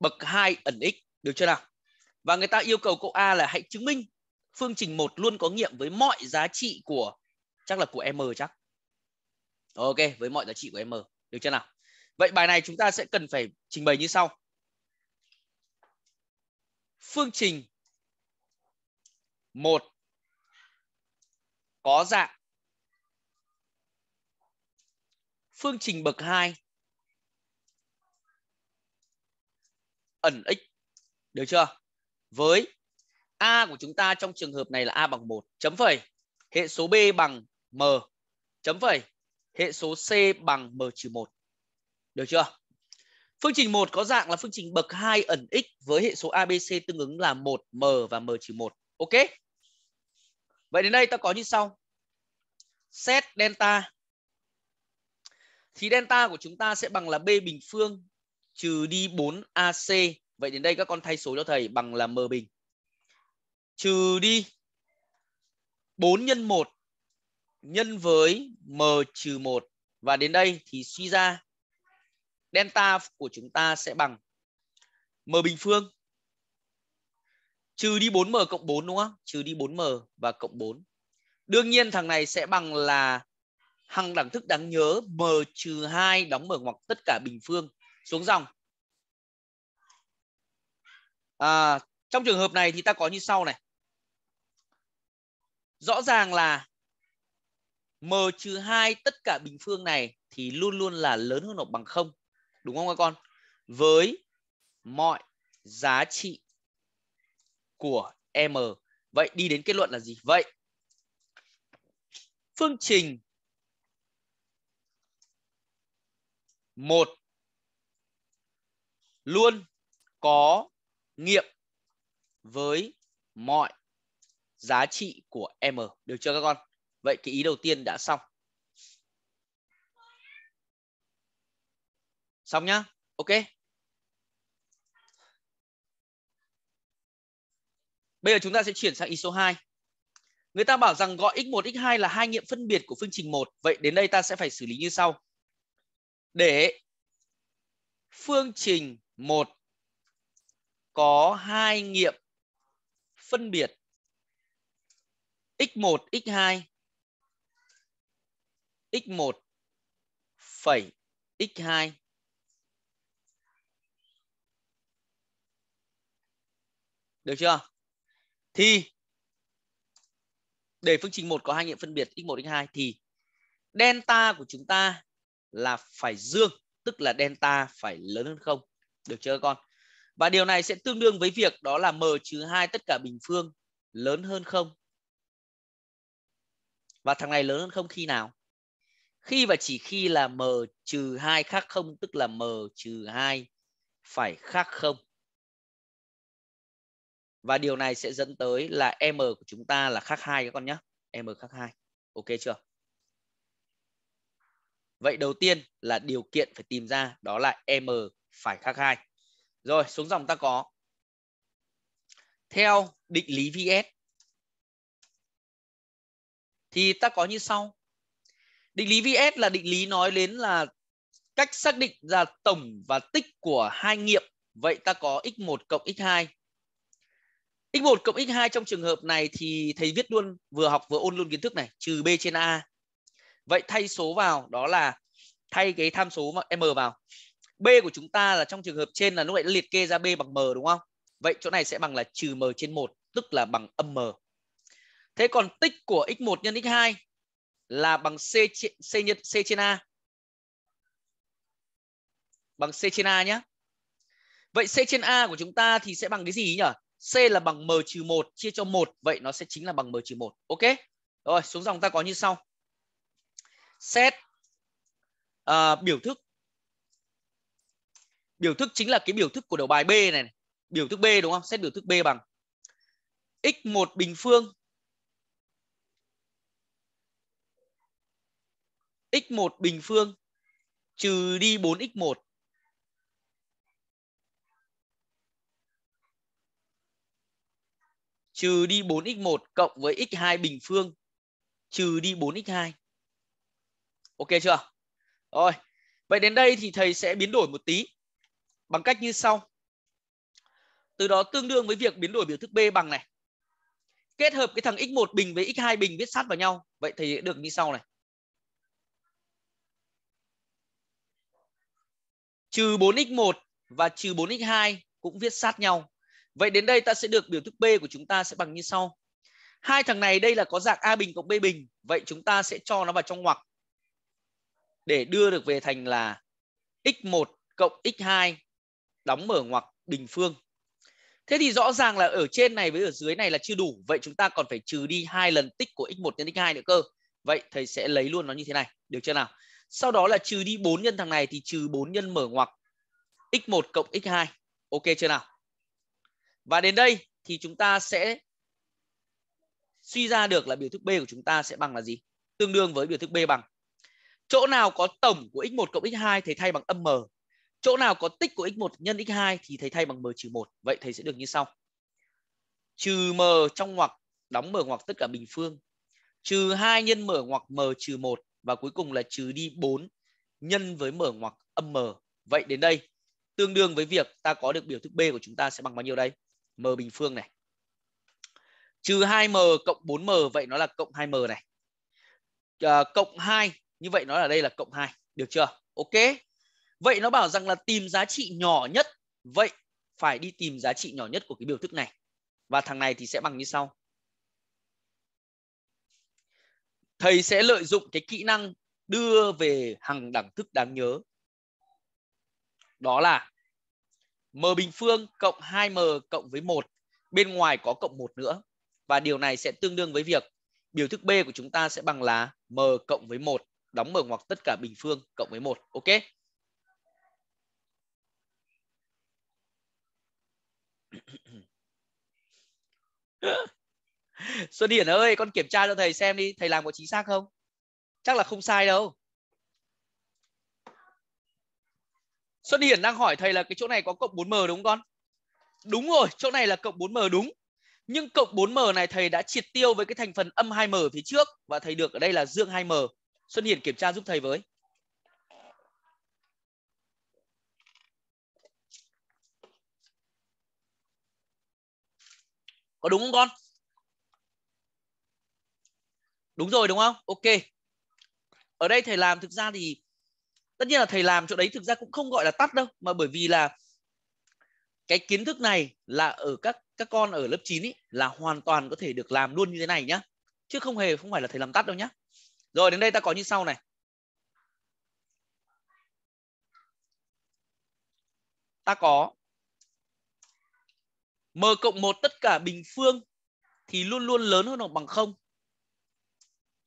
S1: bậc 2 ẩn x, được chưa nào? Và người ta yêu cầu câu A là hãy chứng minh phương trình 1 luôn có nghiệm với mọi giá trị của chắc là của M chắc. Ok, với mọi giá trị của M, được chưa nào? Vậy bài này chúng ta sẽ cần phải trình bày như sau. Phương trình 1 có dạng phương trình bậc 2 ẩn x được chưa với a của chúng ta trong trường hợp này là a bằng 1 chấm phẩy hệ số b bằng m chấm phẩy hệ số c bằng m trừ 1 được chưa phương trình 1 có dạng là phương trình bậc 2 ẩn x với hệ số abc tương ứng là 1 m và m trừ 1 ok vậy đến đây ta có như sau xét delta thì delta của chúng ta sẽ bằng là b bình phương trừ đi 4AC. Vậy đến đây các con thay số cho thầy bằng là M bình. Trừ đi 4 nhân 1 nhân với M trừ 1. Và đến đây thì suy ra delta của chúng ta sẽ bằng M bình phương trừ đi 4M cộng 4 đúng không? Trừ đi 4M và cộng 4. Đương nhiên thằng này sẽ bằng là hằng đẳng thức đáng nhớ m trừ 2 đóng mở ngoặc tất cả bình phương xuống dòng à, trong trường hợp này thì ta có như sau này rõ ràng là m trừ hai tất cả bình phương này thì luôn luôn là lớn hơn hoặc bằng không đúng không các con với mọi giá trị của m vậy đi đến kết luận là gì vậy phương trình một luôn có nghiệm với mọi giá trị của M. Được chưa các con? Vậy cái ý đầu tiên đã xong. Xong nhá. Ok. Bây giờ chúng ta sẽ chuyển sang ý số 2. Người ta bảo rằng gọi x1, x2 là hai nghiệm phân biệt của phương trình 1. Vậy đến đây ta sẽ phải xử lý như sau. Để phương trình một có hai nghiệm phân biệt x1 x2 x1 phẩy x2 Được chưa? Thì để phương trình 1 có hai nghiệm phân biệt x1 x2 thì delta của chúng ta là phải dương, tức là delta phải lớn hơn không được chưa con? Và điều này sẽ tương đương với việc đó là m trừ 2 tất cả bình phương lớn hơn không Và thằng này lớn hơn không khi nào? Khi và chỉ khi là m trừ 2 khác không tức là m trừ 2 phải khác không Và điều này sẽ dẫn tới là m của chúng ta là khác 2 các con nhé. M khác 2. Ok chưa? Vậy đầu tiên là điều kiện phải tìm ra đó là m phải khác hai rồi xuống dòng ta có theo định lý vs thì ta có như sau định lý vs là định lý nói đến là cách xác định ra tổng và tích của hai nghiệm vậy ta có x1 cộng x2 x1 cộng x2 trong trường hợp này thì thầy viết luôn vừa học vừa ôn luôn kiến thức này trừ b trên a vậy thay số vào đó là thay cái tham số mà m vào B của chúng ta là trong trường hợp trên là lúc nãy liệt kê ra B bằng M đúng không? Vậy chỗ này sẽ bằng là trừ M trên 1, tức là bằng âm M. Thế còn tích của x1 nhân x2 là bằng C trên, C nhân C trên A. Bằng C trên A nhé. Vậy C trên A của chúng ta thì sẽ bằng cái gì nhỉ? C là bằng M trừ 1 chia cho 1. Vậy nó sẽ chính là bằng M trừ 1. Ok. Rồi xuống dòng ta có như sau. Xét uh, biểu thức biểu thức chính là cái biểu thức của đầu bài B này, này. biểu thức B đúng không xét biểu thức B bằng x1 bình phương x1 bình phương trừ đi 4x1 trừ đi 4x1 cộng với x2 bình phương trừ đi 4x2. Ok chưa? Rồi, vậy đến đây thì thầy sẽ biến đổi một tí bằng cách như sau. Từ đó tương đương với việc biến đổi biểu thức B bằng này. Kết hợp cái thằng x1 bình với x2 bình viết sát vào nhau. Vậy thì được như sau này. Trừ 4x1 và trừ 4x2 cũng viết sát nhau. Vậy đến đây ta sẽ được biểu thức B của chúng ta sẽ bằng như sau. Hai thằng này đây là có dạng A bình cộng B bình. Vậy chúng ta sẽ cho nó vào trong ngoặc để đưa được về thành là x1 cộng x2 đóng mở ngoặc bình phương. Thế thì rõ ràng là ở trên này với ở dưới này là chưa đủ. Vậy chúng ta còn phải trừ đi hai lần tích của x1 nhân x2 nữa cơ. Vậy thầy sẽ lấy luôn nó như thế này. Được chưa nào? Sau đó là trừ đi 4 nhân thằng này thì trừ 4 nhân mở ngoặc x1 cộng x2. Ok chưa nào? Và đến đây thì chúng ta sẽ suy ra được là biểu thức B của chúng ta sẽ bằng là gì? Tương đương với biểu thức B bằng. Chỗ nào có tổng của x1 cộng x2 thì thay bằng âm m chỗ nào có tích của x1 nhân x2 thì thầy thay bằng m trừ 1. Vậy thầy sẽ được như sau. Trừ m trong ngoặc, đóng mở ngoặc tất cả bình phương. Trừ 2 nhân mở ngoặc m trừ 1 và cuối cùng là trừ đi 4 nhân với mở ngoặc âm m. Vậy đến đây tương đương với việc ta có được biểu thức B của chúng ta sẽ bằng bao nhiêu đây? M bình phương này. Trừ 2m cộng 4m vậy nó là cộng 2m này. À, cộng 2 như vậy nó là đây là cộng 2, được chưa? Ok. Vậy nó bảo rằng là tìm giá trị nhỏ nhất. Vậy phải đi tìm giá trị nhỏ nhất của cái biểu thức này. Và thằng này thì sẽ bằng như sau. Thầy sẽ lợi dụng cái kỹ năng đưa về hàng đẳng thức đáng nhớ. Đó là m bình phương cộng 2m cộng với 1. Bên ngoài có cộng 1 nữa. Và điều này sẽ tương đương với việc biểu thức B của chúng ta sẽ bằng là m cộng với 1 đóng mở ngoặc tất cả bình phương cộng với 1. Ok. Xuân Hiển ơi con kiểm tra cho thầy xem đi Thầy làm có chính xác không Chắc là không sai đâu Xuân Hiển đang hỏi thầy là cái chỗ này có cộng 4M đúng không con Đúng rồi chỗ này là cộng 4M đúng nhưng cộng 4M này thầy đã triệt tiêu với cái thành phần âm 2M phía trước và thầy được ở đây là dương 2M. Xuân Hiển kiểm tra giúp thầy với. có đúng không con đúng rồi đúng không ok ở đây thầy làm thực ra thì tất nhiên là thầy làm chỗ đấy thực ra cũng không gọi là tắt đâu mà bởi vì là cái kiến thức này là ở các các con ở lớp 9 ý, là hoàn toàn có thể được làm luôn như thế này nhá chứ không hề không phải là thầy làm tắt đâu nhá rồi đến đây ta có như sau này ta có m cộng 1 tất cả bình phương thì luôn luôn lớn hơn hoặc bằng 0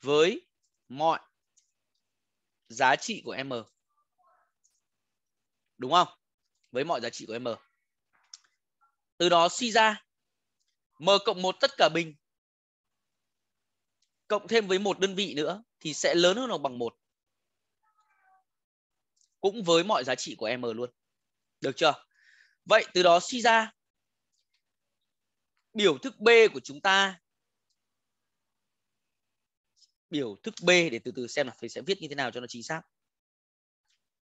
S1: với mọi giá trị của m. Đúng không? Với mọi giá trị của m. Từ đó suy ra m cộng 1 tất cả bình cộng thêm với một đơn vị nữa thì sẽ lớn hơn hoặc bằng 1. Cũng với mọi giá trị của m luôn. Được chưa? Vậy từ đó suy ra biểu thức B của chúng ta biểu thức B để từ từ xem là thầy sẽ viết như thế nào cho nó chính xác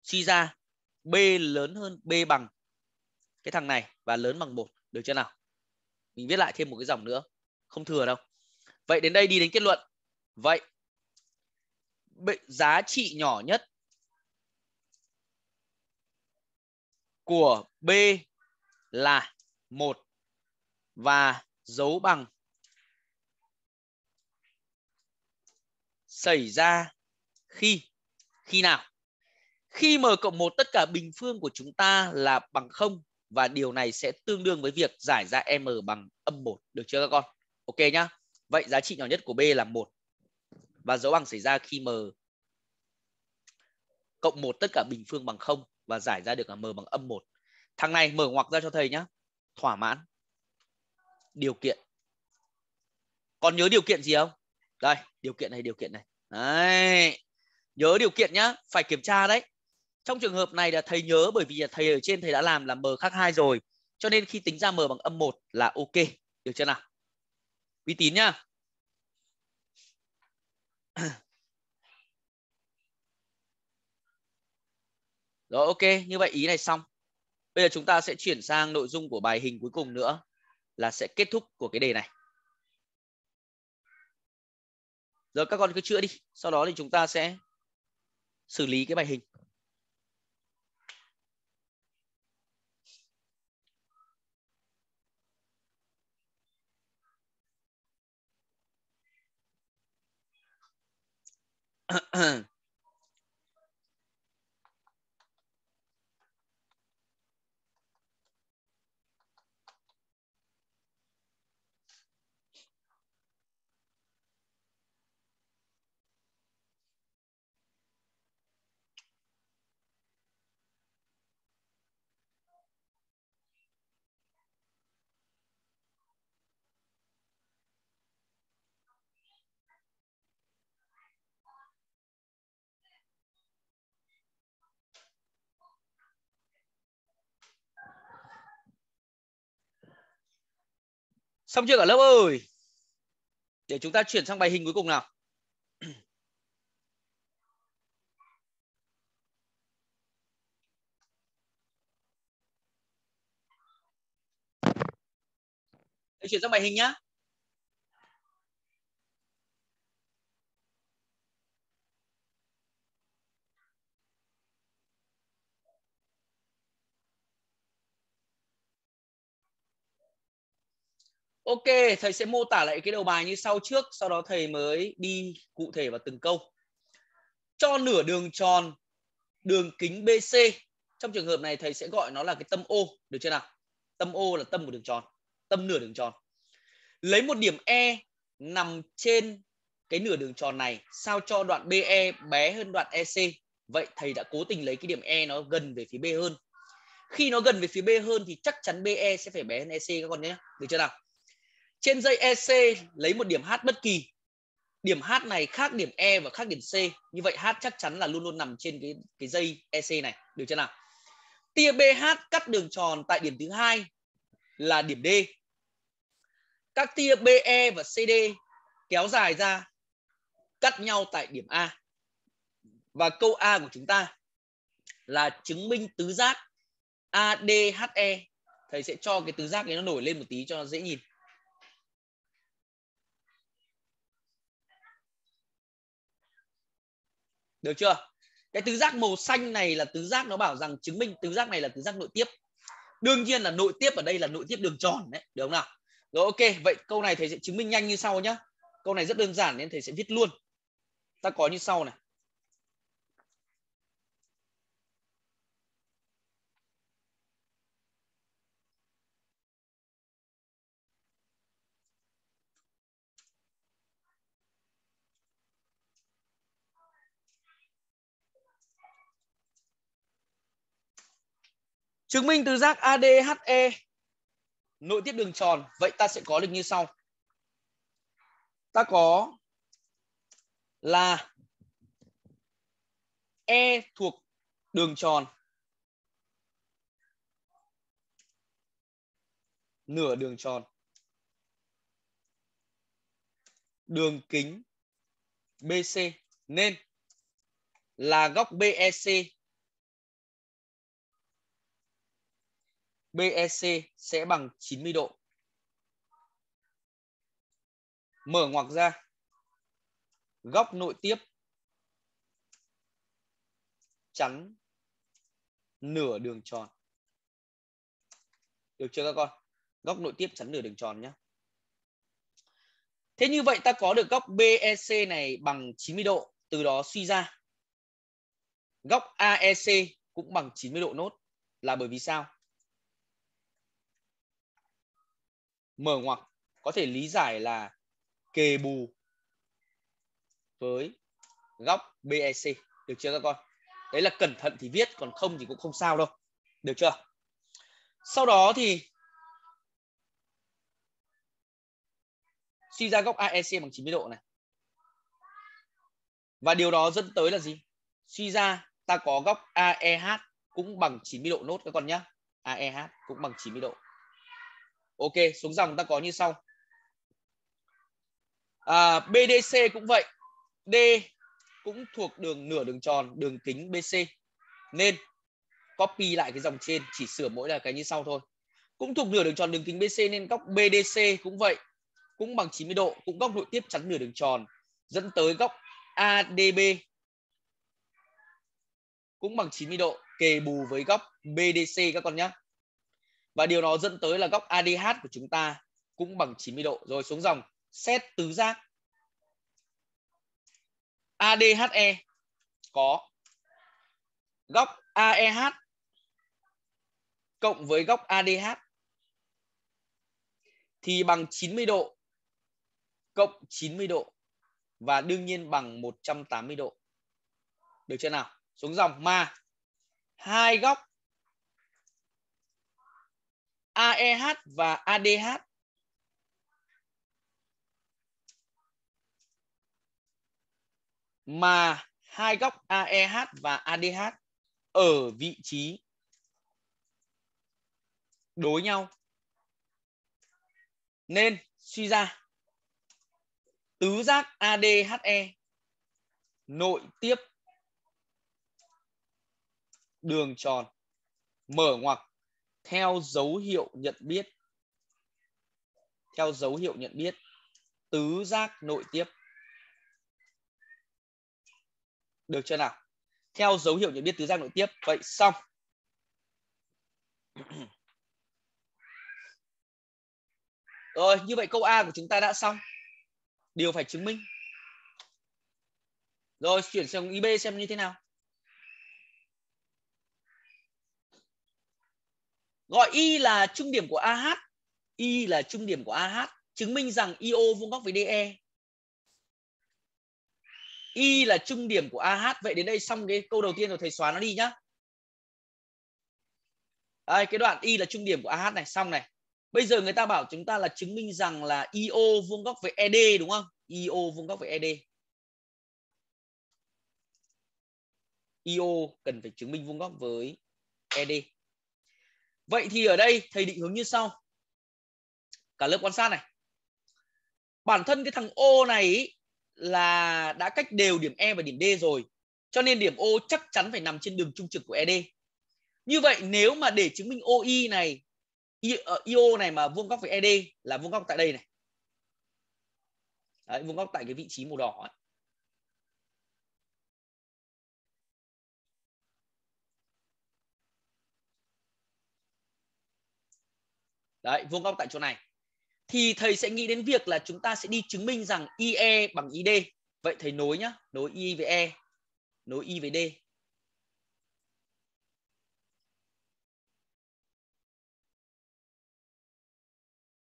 S1: suy ra B lớn hơn B bằng cái thằng này và lớn bằng một được chưa nào mình viết lại thêm một cái dòng nữa không thừa đâu vậy đến đây đi đến kết luận vậy giá trị nhỏ nhất của B là một và dấu bằng xảy ra khi khi nào khi m cộng một tất cả bình phương của chúng ta là bằng không và điều này sẽ tương đương với việc giải ra m bằng âm một được chưa các con ok nhá vậy giá trị nhỏ nhất của b là một và dấu bằng xảy ra khi m cộng một tất cả bình phương bằng không và giải ra được là m bằng âm một thằng này mở ngoặc ra cho thầy nhá thỏa mãn điều kiện còn nhớ điều kiện gì không đây điều kiện này điều kiện này đấy nhớ điều kiện nhá phải kiểm tra đấy trong trường hợp này là thầy nhớ bởi vì là thầy ở trên thầy đã làm là m khác hai rồi cho nên khi tính ra m bằng âm 1 là ok được chưa nào uy tín nhá Rồi ok, như vậy ý này xong. Bây giờ chúng ta sẽ chuyển sang nội dung của bài hình cuối cùng nữa là sẽ kết thúc của cái đề này rồi các con cứ chữa đi sau đó thì chúng ta sẽ xử lý cái bài hình Xong chưa cả lớp ơi? Để chúng ta chuyển sang bài hình cuối cùng nào.
S2: Để chuyển sang bài hình nhá.
S1: Ok, thầy sẽ mô tả lại cái đầu bài như sau trước, sau đó thầy mới đi cụ thể vào từng câu. Cho nửa đường tròn đường kính BC. Trong trường hợp này thầy sẽ gọi nó là cái tâm O, được chưa nào? Tâm O là tâm của đường tròn, tâm nửa đường tròn. Lấy một điểm E nằm trên cái nửa đường tròn này sao cho đoạn BE bé hơn đoạn EC. Vậy thầy đã cố tình lấy cái điểm E nó gần về phía B hơn. Khi nó gần về phía B hơn thì chắc chắn BE sẽ phải bé hơn EC các con nhé. Được chưa nào? trên dây EC lấy một điểm H bất kỳ điểm H này khác điểm E và khác điểm C như vậy H chắc chắn là luôn luôn nằm trên cái cái dây EC này được chưa nào tia BH cắt đường tròn tại điểm thứ hai là điểm D các tia BE và CD kéo dài ra cắt nhau tại điểm A và câu A của chúng ta là chứng minh tứ giác ADHE thầy sẽ cho cái tứ giác này nó nổi lên một tí cho nó dễ nhìn được chưa cái tứ giác màu xanh này là tứ giác nó bảo rằng chứng minh tứ giác này là tứ giác nội tiếp đương nhiên là nội tiếp ở đây là nội tiếp đường tròn đấy được không nào rồi ok vậy câu này thầy sẽ chứng minh nhanh như sau nhá câu này rất đơn giản nên thầy sẽ viết luôn ta có như sau này Chứng minh tứ giác ADHE nội tiếp đường tròn. Vậy ta sẽ có được như sau. Ta có là E thuộc đường tròn nửa đường tròn đường kính BC nên là góc BEC BEC sẽ bằng 90 độ. Mở ngoặc ra. Góc nội tiếp chắn nửa đường tròn. Được chưa các con? Góc nội tiếp chắn nửa đường tròn nhé. Thế như vậy ta có được góc BEC này bằng 90 độ, từ đó suy ra góc AEC cũng bằng 90 độ nốt là bởi vì sao? mở ngoặc có thể lý giải là kề bù với góc BEC được chưa các con đấy là cẩn thận thì viết còn không thì cũng không sao đâu được chưa sau đó thì suy ra góc AEC bằng 90 độ này và điều đó dẫn tới là gì suy ra ta có góc AEH cũng bằng 90 độ nốt các con nhá AEH cũng bằng 90 độ ok xuống dòng ta có như sau à, BDC cũng vậy D cũng thuộc đường nửa đường tròn đường kính BC nên copy lại cái dòng trên chỉ sửa mỗi là cái như sau thôi cũng thuộc nửa đường tròn đường kính BC nên góc BDC cũng vậy cũng bằng 90 độ cũng góc nội tiếp chắn nửa đường tròn dẫn tới góc ADB cũng bằng 90 độ kề bù với góc BDC các con nhé và điều đó dẫn tới là góc ADH của chúng ta cũng bằng 90 độ. Rồi xuống dòng xét tứ giác. ADHE có góc AEH cộng với góc ADH thì bằng 90 độ cộng 90 độ và đương nhiên bằng 180 độ. Được chưa nào? Xuống dòng mà hai góc AEH và ADH. Mà hai góc AEH và ADH ở vị trí đối nhau. Nên suy ra tứ giác ADHE nội tiếp đường tròn mở ngoặc theo dấu hiệu nhận biết theo dấu hiệu nhận biết tứ giác nội tiếp được chưa nào theo dấu hiệu nhận biết tứ giác nội tiếp vậy xong rồi như vậy câu a của chúng ta đã xong điều phải chứng minh rồi chuyển sang ib xem như thế nào gọi y là trung điểm của AH y là trung điểm của AH chứng minh rằng IO vuông góc với DE y là trung điểm của AH vậy đến đây xong cái câu đầu tiên rồi thầy xóa nó đi nhá đây, cái đoạn y là trung điểm của AH này xong này bây giờ người ta bảo chúng ta là chứng minh rằng là IO vuông góc với ED đúng không IO vuông góc với ED IO cần phải chứng minh vuông góc với ED Vậy thì ở đây thầy định hướng như sau. Cả lớp quan sát này. Bản thân cái thằng O này là đã cách đều điểm E và điểm D rồi. Cho nên điểm O chắc chắn phải nằm trên đường trung trực của ED. Như vậy nếu mà để chứng minh OI này IO ờ, này mà vuông góc với ED là vuông góc tại đây này. Đấy, vuông góc tại cái vị trí màu đỏ ấy. đấy vuông góc tại chỗ này thì thầy sẽ nghĩ đến việc là chúng ta sẽ đi chứng minh rằng IE bằng ID. Vậy thầy nối nhá, nối I với E, nối I với D.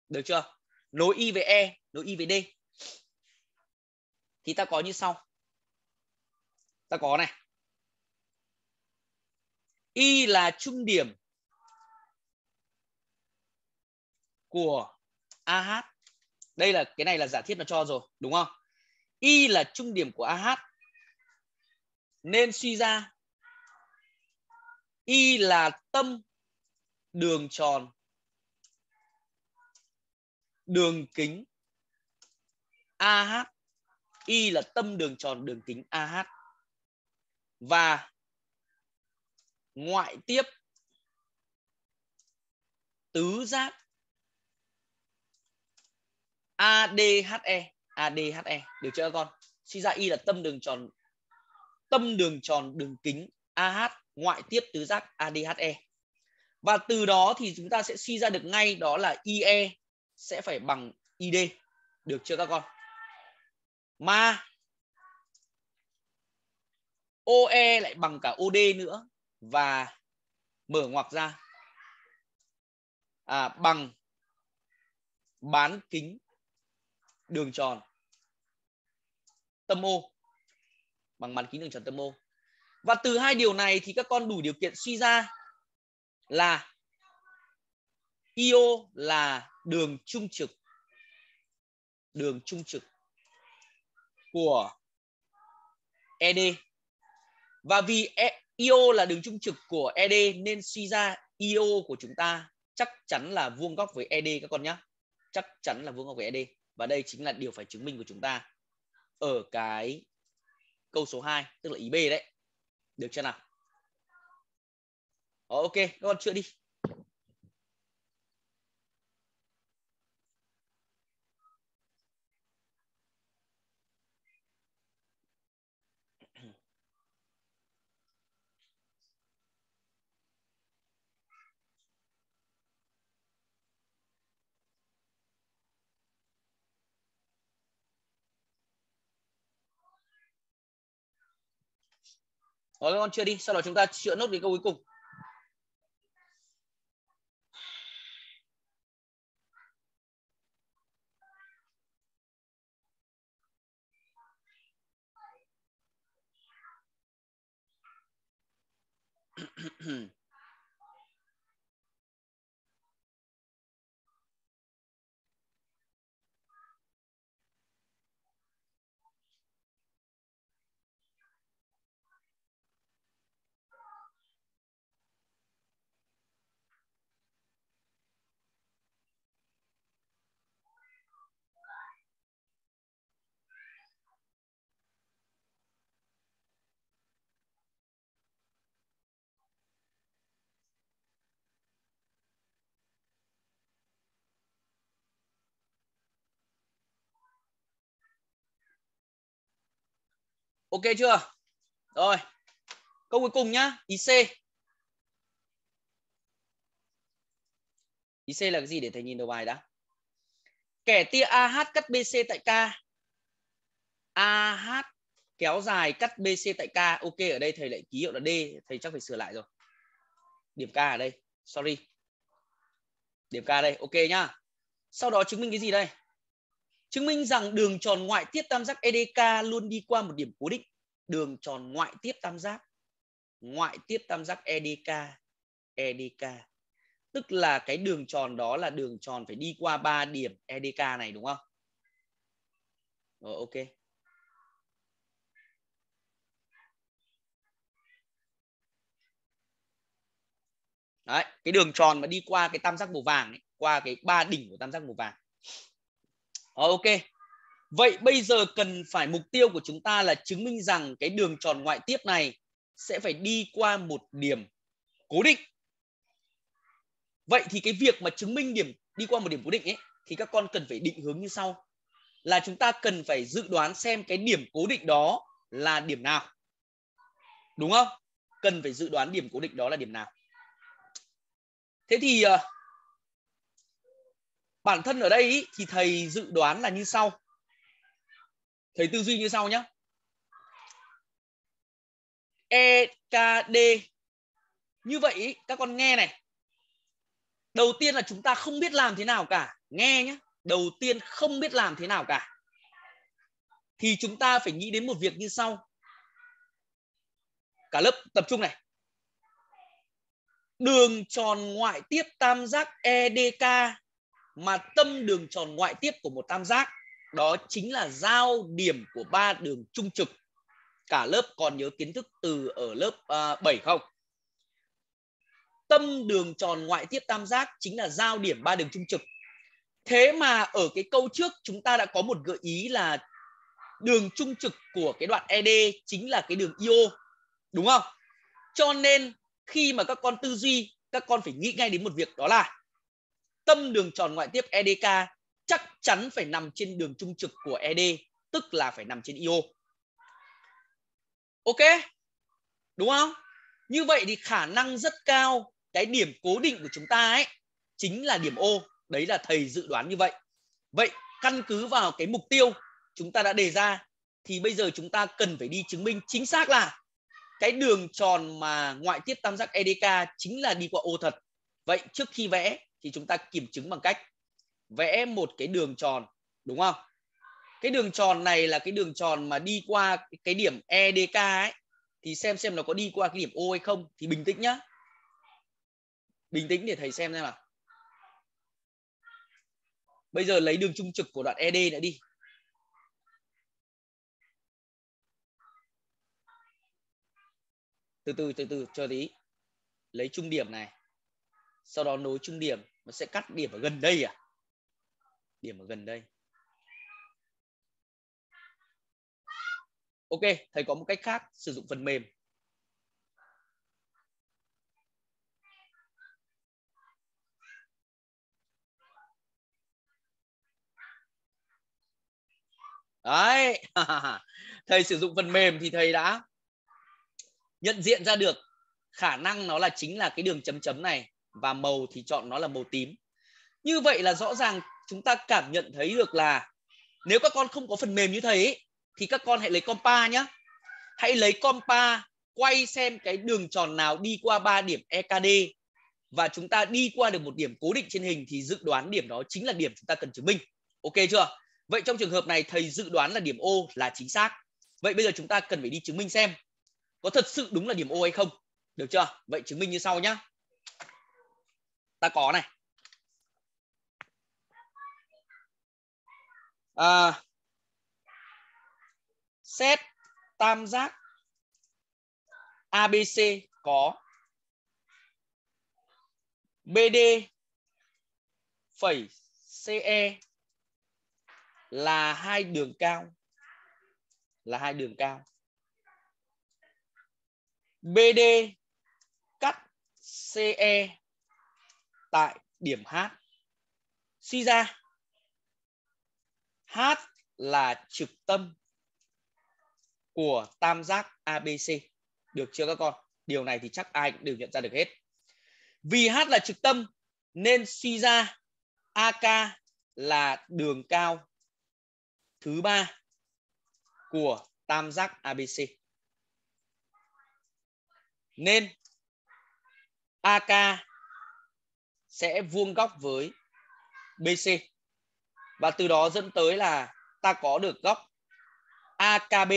S1: Được chưa? Nối I với E, nối I với D. Thì ta có như sau. Ta có này. Y là trung điểm của AH. Đây là cái này là giả thiết nó cho rồi, đúng không? Y là trung điểm của AH. Nên suy ra Y là tâm đường tròn đường kính AH. Y là tâm đường tròn đường kính AH. Và ngoại tiếp tứ giác ADHE ADHE được chưa các con suy ra y là tâm đường tròn tâm đường tròn đường kính AH ngoại tiếp tứ giác ADHE và từ đó thì chúng ta sẽ suy ra được ngay đó là IE sẽ phải bằng ID được chưa các con mà OE lại bằng cả OD nữa và mở ngoặc ra à, bằng bán kính đường tròn tâm ô bằng mặt kính đường tròn tâm ô và từ hai điều này thì các con đủ điều kiện suy ra là IO là đường trung trực đường trung trực của ED và vì e, IO là đường trung trực của ED nên suy ra IO của chúng ta chắc chắn là vuông góc với ED các con nhé chắc chắn là vuông góc với ED và đây chính là điều phải chứng minh của chúng ta ở cái câu số 2 tức là ý B đấy được chưa nào ờ, ok các con chưa đi có con chưa đi sau đó chúng ta chữa nốt cái câu cuối cùng ok chưa rồi câu cuối cùng nhá IC IC là cái gì để thầy nhìn đầu bài đã kẻ tia AH cắt BC tại K AH kéo dài cắt BC tại K ok ở đây thầy lại ký hiệu là D thầy chắc phải sửa lại rồi điểm K ở đây sorry điểm K đây ok nhá sau đó chứng minh cái gì đây chứng minh rằng đường tròn ngoại tiếp tam giác EDK luôn đi qua một điểm cố định. Đường tròn ngoại tiếp tam giác. Ngoại tiếp tam giác EDK. EDK. Tức là cái đường tròn đó là đường tròn phải đi qua 3 điểm EDK này đúng không? Rồi, ok. Đấy, cái đường tròn mà đi qua cái tam giác màu vàng ấy, qua cái ba đỉnh của tam giác màu vàng Ờ, ok. Vậy bây giờ cần phải mục tiêu của chúng ta là chứng minh rằng cái đường tròn ngoại tiếp này sẽ phải đi qua một điểm cố định. Vậy thì cái việc mà chứng minh điểm đi qua một điểm cố định ấy thì các con cần phải định hướng như sau là chúng ta cần phải dự đoán xem cái điểm cố định đó là điểm nào. Đúng không? Cần phải dự đoán điểm cố định đó là điểm nào. Thế thì ờ, bản thân ở đây ý, thì thầy dự đoán là như sau thầy tư duy như sau nhé EKD như vậy ý, các con nghe này đầu tiên là chúng ta không biết làm thế nào cả nghe nhé đầu tiên không biết làm thế nào cả thì chúng ta phải nghĩ đến một việc như sau cả lớp tập trung này đường tròn ngoại tiếp tam giác EDK mà tâm đường tròn ngoại tiếp của một tam giác đó chính là giao điểm của ba đường trung trực cả lớp còn nhớ kiến thức từ ở lớp uh, à, 7 không tâm đường tròn ngoại tiếp tam giác chính là giao điểm ba đường trung trực thế mà ở cái câu trước chúng ta đã có một gợi ý là đường trung trực của cái đoạn ED chính là cái đường IO đúng không cho nên khi mà các con tư duy các con phải nghĩ ngay đến một việc đó là tâm đường tròn ngoại tiếp EDK chắc chắn phải nằm trên đường trung trực của ED, tức là phải nằm trên IO. Ok? Đúng không? Như vậy thì khả năng rất cao cái điểm cố định của chúng ta ấy chính là điểm O. Đấy là thầy dự đoán như vậy. Vậy căn cứ vào cái mục tiêu chúng ta đã đề ra thì bây giờ chúng ta cần phải đi chứng minh chính xác là cái đường tròn mà ngoại tiết tam giác EDK chính là đi qua ô thật. Vậy trước khi vẽ thì chúng ta kiểm chứng bằng cách vẽ một cái đường tròn đúng không cái đường tròn này là cái đường tròn mà đi qua cái điểm EDK ấy thì xem xem nó có đi qua cái điểm O hay không thì bình tĩnh nhá bình tĩnh để thầy xem xem nào bây giờ lấy đường trung trực của đoạn ED đã đi từ từ từ từ cho tí lấy trung điểm này sau đó nối trung điểm nó sẽ cắt điểm ở gần đây à điểm ở gần đây ok thầy có một cách khác sử dụng phần mềm đấy thầy sử dụng phần mềm thì thầy đã nhận diện ra được khả năng nó là chính là cái đường chấm chấm này và màu thì chọn nó là màu tím như vậy là rõ ràng chúng ta cảm nhận thấy được là nếu các con không có phần mềm như thế thì các con hãy lấy compa nhé hãy lấy compa quay xem cái đường tròn nào đi qua ba điểm EKD và chúng ta đi qua được một điểm cố định trên hình thì dự đoán điểm đó chính là điểm chúng ta cần chứng minh. Ok chưa? Vậy trong trường hợp này thầy dự đoán là điểm O là chính xác. Vậy bây giờ chúng ta cần phải đi chứng minh xem có thật sự đúng là điểm O hay không. Được chưa? Vậy chứng minh như sau nhá ta có này à, xét tam giác ABC có BD phẩy CE là hai đường cao là hai đường cao BD cắt CE tại điểm H. Suy ra H là trực tâm của tam giác ABC. Được chưa các con? Điều này thì chắc ai cũng đều nhận ra được hết. Vì H là trực tâm nên suy ra AK là đường cao thứ ba của tam giác ABC. Nên AK sẽ vuông góc với BC và từ đó dẫn tới là ta có được góc AKB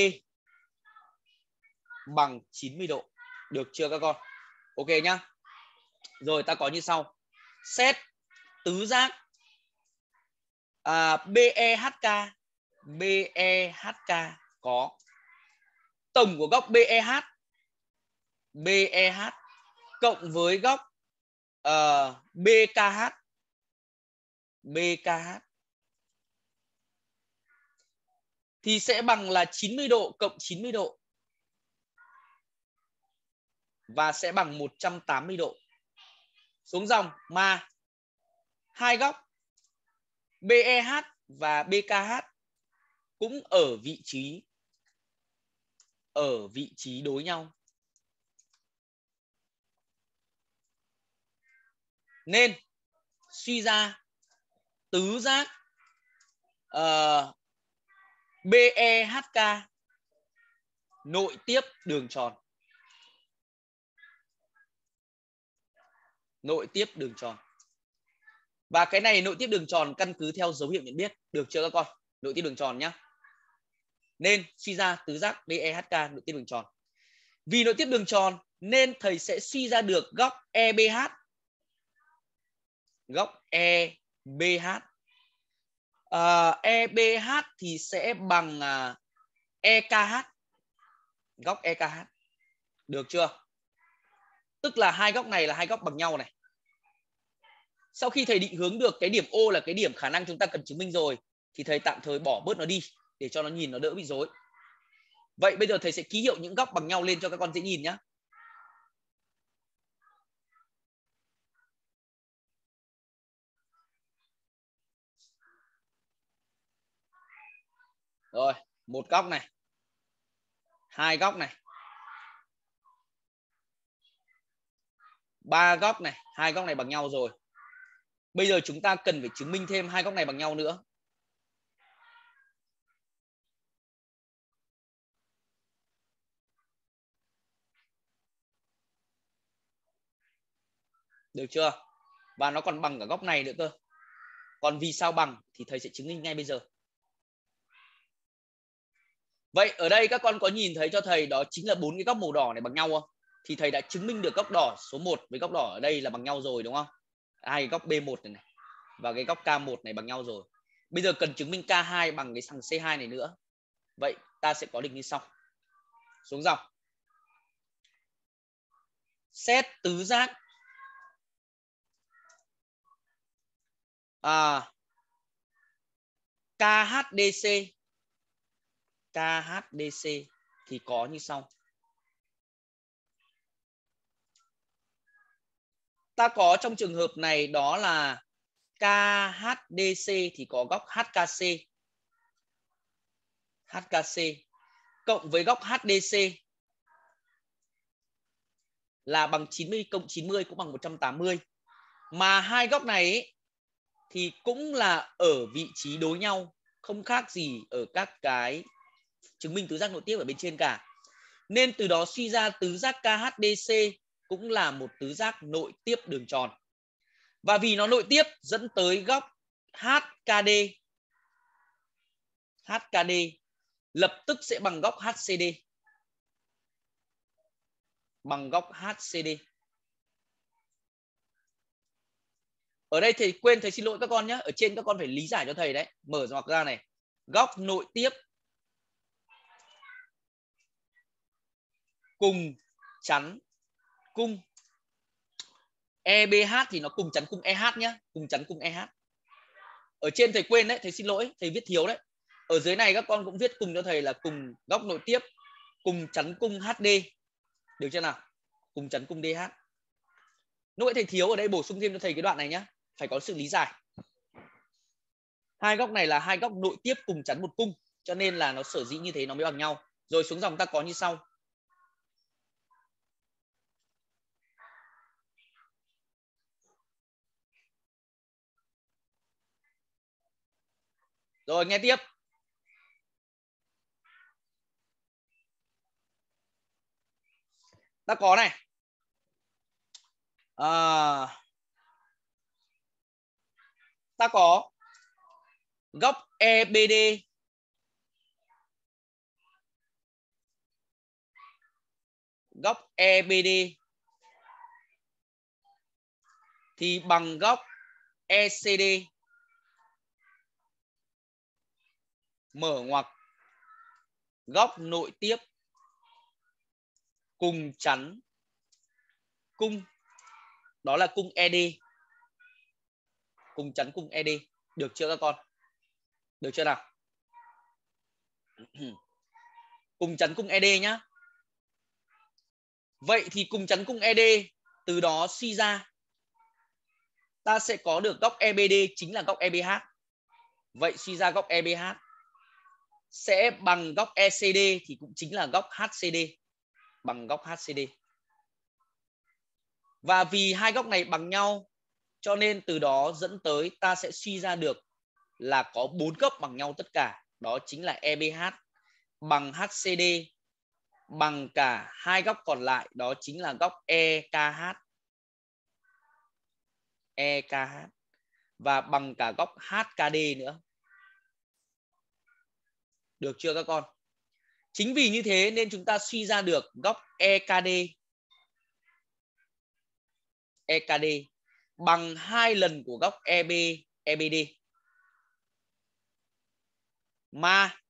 S1: bằng 90 độ. Được chưa các con? Ok nhá. Rồi ta có như sau. Xét tứ giác à, BEHK BEHK có tổng của góc BEH BEH cộng với góc uh, ờ, BKH BKH thì sẽ bằng là 90 độ cộng 90 độ và sẽ bằng 180 độ. Xuống dòng mà hai góc BEH và BKH cũng ở vị trí ở vị trí đối nhau. nên suy ra tứ giác uh, ờ, e BEHK nội tiếp đường tròn nội tiếp đường tròn và cái này nội tiếp đường tròn căn cứ theo dấu hiệu nhận biết được chưa các con nội tiếp đường tròn nhá nên suy ra tứ giác BEHK nội tiếp đường tròn vì nội tiếp đường tròn nên thầy sẽ suy ra được góc EBH góc EBH. À, ờ, EBH thì sẽ bằng à, EKH. Góc EKH. Được chưa? Tức là hai góc này là hai góc bằng nhau này. Sau khi thầy định hướng được cái điểm O là cái điểm khả năng chúng ta cần chứng minh rồi thì thầy tạm thời bỏ bớt nó đi để cho nó nhìn nó đỡ bị rối. Vậy bây giờ thầy sẽ ký hiệu những góc bằng nhau lên cho các con dễ nhìn nhé. rồi một góc này hai góc này ba góc này hai góc này bằng nhau rồi bây giờ chúng ta cần phải chứng minh thêm hai góc này bằng nhau nữa được chưa và nó còn bằng cả góc này nữa cơ còn vì sao bằng thì thầy sẽ chứng minh ngay bây giờ vậy ở đây các con có nhìn thấy cho thầy đó chính là bốn cái góc màu đỏ này bằng nhau không thì thầy đã chứng minh được góc đỏ số 1 với góc đỏ ở đây là bằng nhau rồi đúng không hai góc B1 này, này và cái góc K1 này bằng nhau rồi bây giờ cần chứng minh K2 bằng cái thằng C2 này nữa vậy ta sẽ có định như sau xuống dòng xét tứ giác à, KHDC KHDC thì có như sau. Ta có trong trường hợp này đó là KHDC thì có góc HKC. HKC cộng với góc HDC là bằng 90 cộng 90 cũng bằng 180. Mà hai góc này thì cũng là ở vị trí đối nhau, không khác gì ở các cái chứng minh tứ giác nội tiếp ở bên trên cả nên từ đó suy ra tứ giác KHDC cũng là một tứ giác nội tiếp đường tròn và vì nó nội tiếp dẫn tới góc HKD HKD lập tức sẽ bằng góc HCD bằng góc HCD ở đây thầy quên thầy xin lỗi các con nhé ở trên các con phải lý giải cho thầy đấy mở ngoặc ra này góc nội tiếp cùng chắn cung EBH thì nó cùng chắn cung EH nhá cùng chắn cung EH ở trên thầy quên đấy thầy xin lỗi thầy viết thiếu đấy ở dưới này các con cũng viết cùng cho thầy là cùng góc nội tiếp cùng chắn cung HD được chưa nào cùng chắn cung DH lúc nãy thầy thiếu ở đây bổ sung thêm cho thầy cái đoạn này nhá phải có sự lý giải hai góc này là hai góc nội tiếp cùng chắn một cung cho nên là nó sở dĩ như thế nó mới bằng nhau rồi xuống dòng ta có như sau rồi nghe tiếp ta có này à, ta có góc EBD góc EBD thì bằng góc ECD mở ngoặc góc nội tiếp cùng chắn cung đó là cung ED cùng chắn cung ED được chưa các con được chưa nào cùng chắn cung ED nhá vậy thì cùng chắn cung ED từ đó suy ra ta sẽ có được góc EBD chính là góc EBH vậy suy ra góc EBH sẽ bằng góc ECD thì cũng chính là góc HCD bằng góc HCD. Và vì hai góc này bằng nhau cho nên từ đó dẫn tới ta sẽ suy ra được là có bốn góc bằng nhau tất cả, đó chính là EBH bằng HCD bằng cả hai góc còn lại đó chính là góc EKH. EKH và bằng cả góc HKD nữa được chưa các con? Chính vì như thế nên chúng ta suy ra được góc EKD EKD bằng hai lần của góc EB EBD. Mà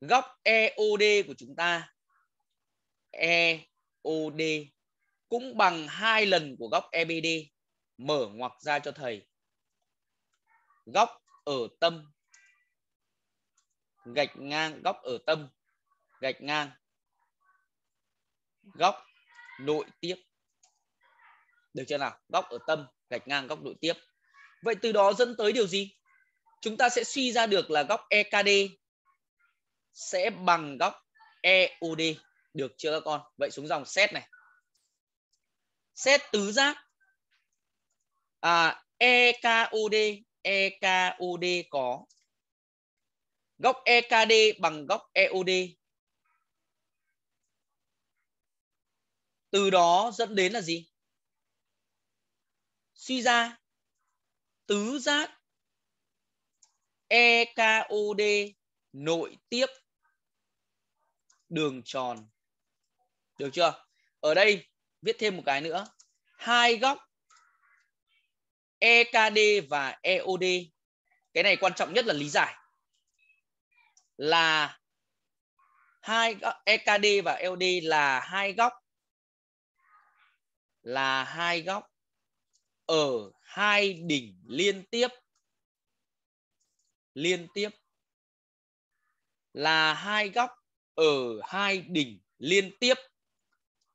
S1: góc EOD của chúng ta EOD cũng bằng hai lần của góc EBD mở ngoặc ra cho thầy. Góc ở tâm gạch ngang góc ở tâm gạch ngang góc nội tiếp được chưa nào góc ở tâm gạch ngang góc nội tiếp vậy từ đó dẫn tới điều gì chúng ta sẽ suy ra được là góc EKD sẽ bằng góc EOD được chưa các con vậy xuống dòng xét này xét tứ giác à, EKOD EKOD có góc EKD bằng góc EOD. Từ đó dẫn đến là gì? Suy ra tứ giác EKOD nội tiếp đường tròn. Được chưa? Ở đây viết thêm một cái nữa. Hai góc EKD và EOD. Cái này quan trọng nhất là lý giải là hai góc EKD và LD e là hai góc là hai góc ở hai đỉnh liên tiếp liên tiếp là hai góc ở hai đỉnh liên tiếp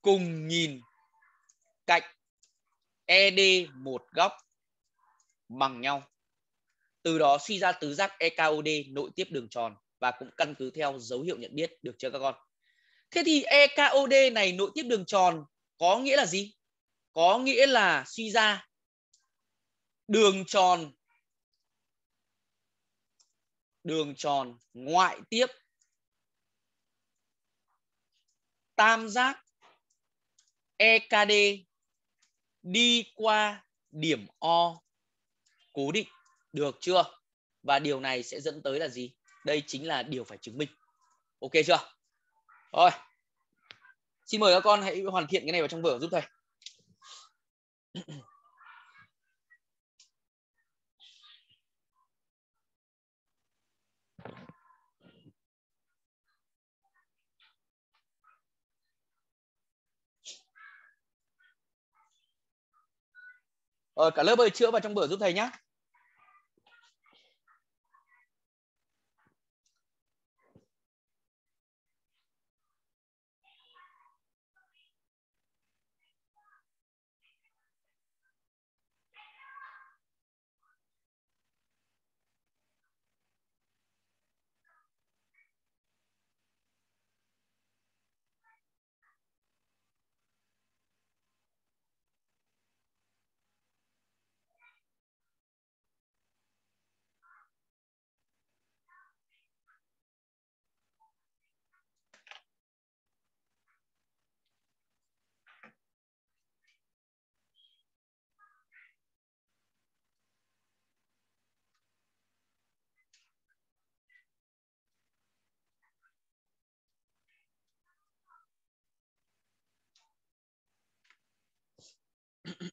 S1: cùng nhìn cạnh ED một góc bằng nhau. Từ đó suy ra tứ giác EKOD nội tiếp đường tròn và cũng căn cứ theo dấu hiệu nhận biết được chưa các con? Thế thì EKOD này nội tiết đường tròn có nghĩa là gì? Có nghĩa là suy ra đường tròn đường tròn ngoại tiếp tam giác EKD đi qua điểm O cố định được chưa? Và điều này sẽ dẫn tới là gì? đây chính là điều phải chứng minh ok chưa rồi xin mời các con hãy hoàn thiện cái này vào trong vở giúp thầy Ờ, cả lớp ơi chữa vào trong bữa giúp thầy nhé.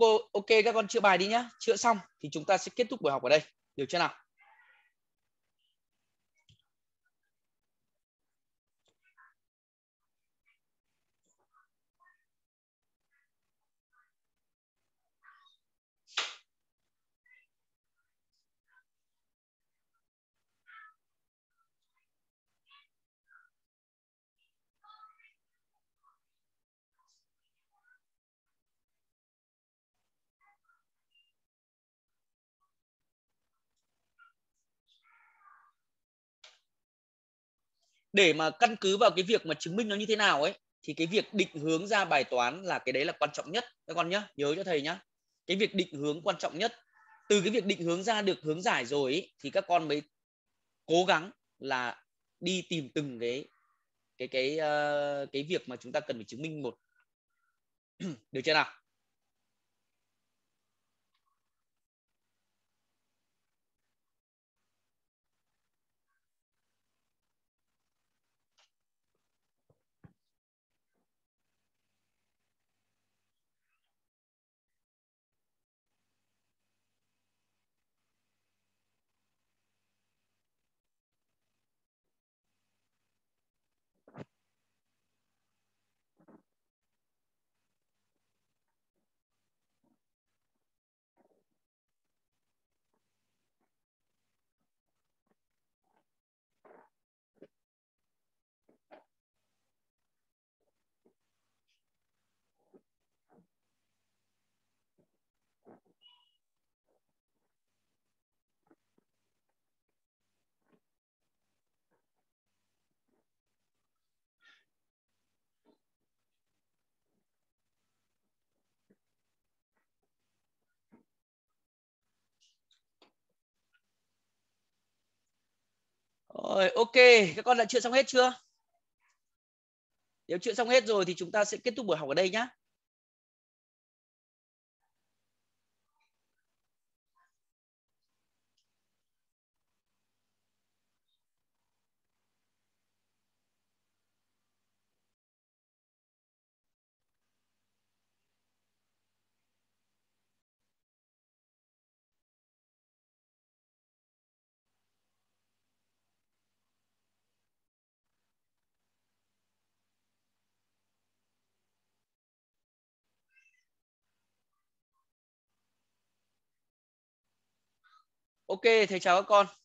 S1: ok ok các con chữa bài đi nhá chữa xong thì chúng ta sẽ kết thúc buổi học ở đây được chưa nào để mà căn cứ vào cái việc mà chứng minh nó như thế nào ấy thì cái việc định hướng ra bài toán là cái đấy là quan trọng nhất các con nhá nhớ cho thầy nhá cái việc định hướng quan trọng nhất từ cái việc định hướng ra được hướng giải rồi ấy, thì các con mới cố gắng là đi tìm từng cái cái cái uh, cái việc mà chúng ta cần phải chứng minh một được chưa nào Rồi, ok, các con đã chữa xong hết chưa? Nếu chuyện xong hết rồi thì chúng ta sẽ kết thúc buổi học ở đây nhé. ok thầy chào các con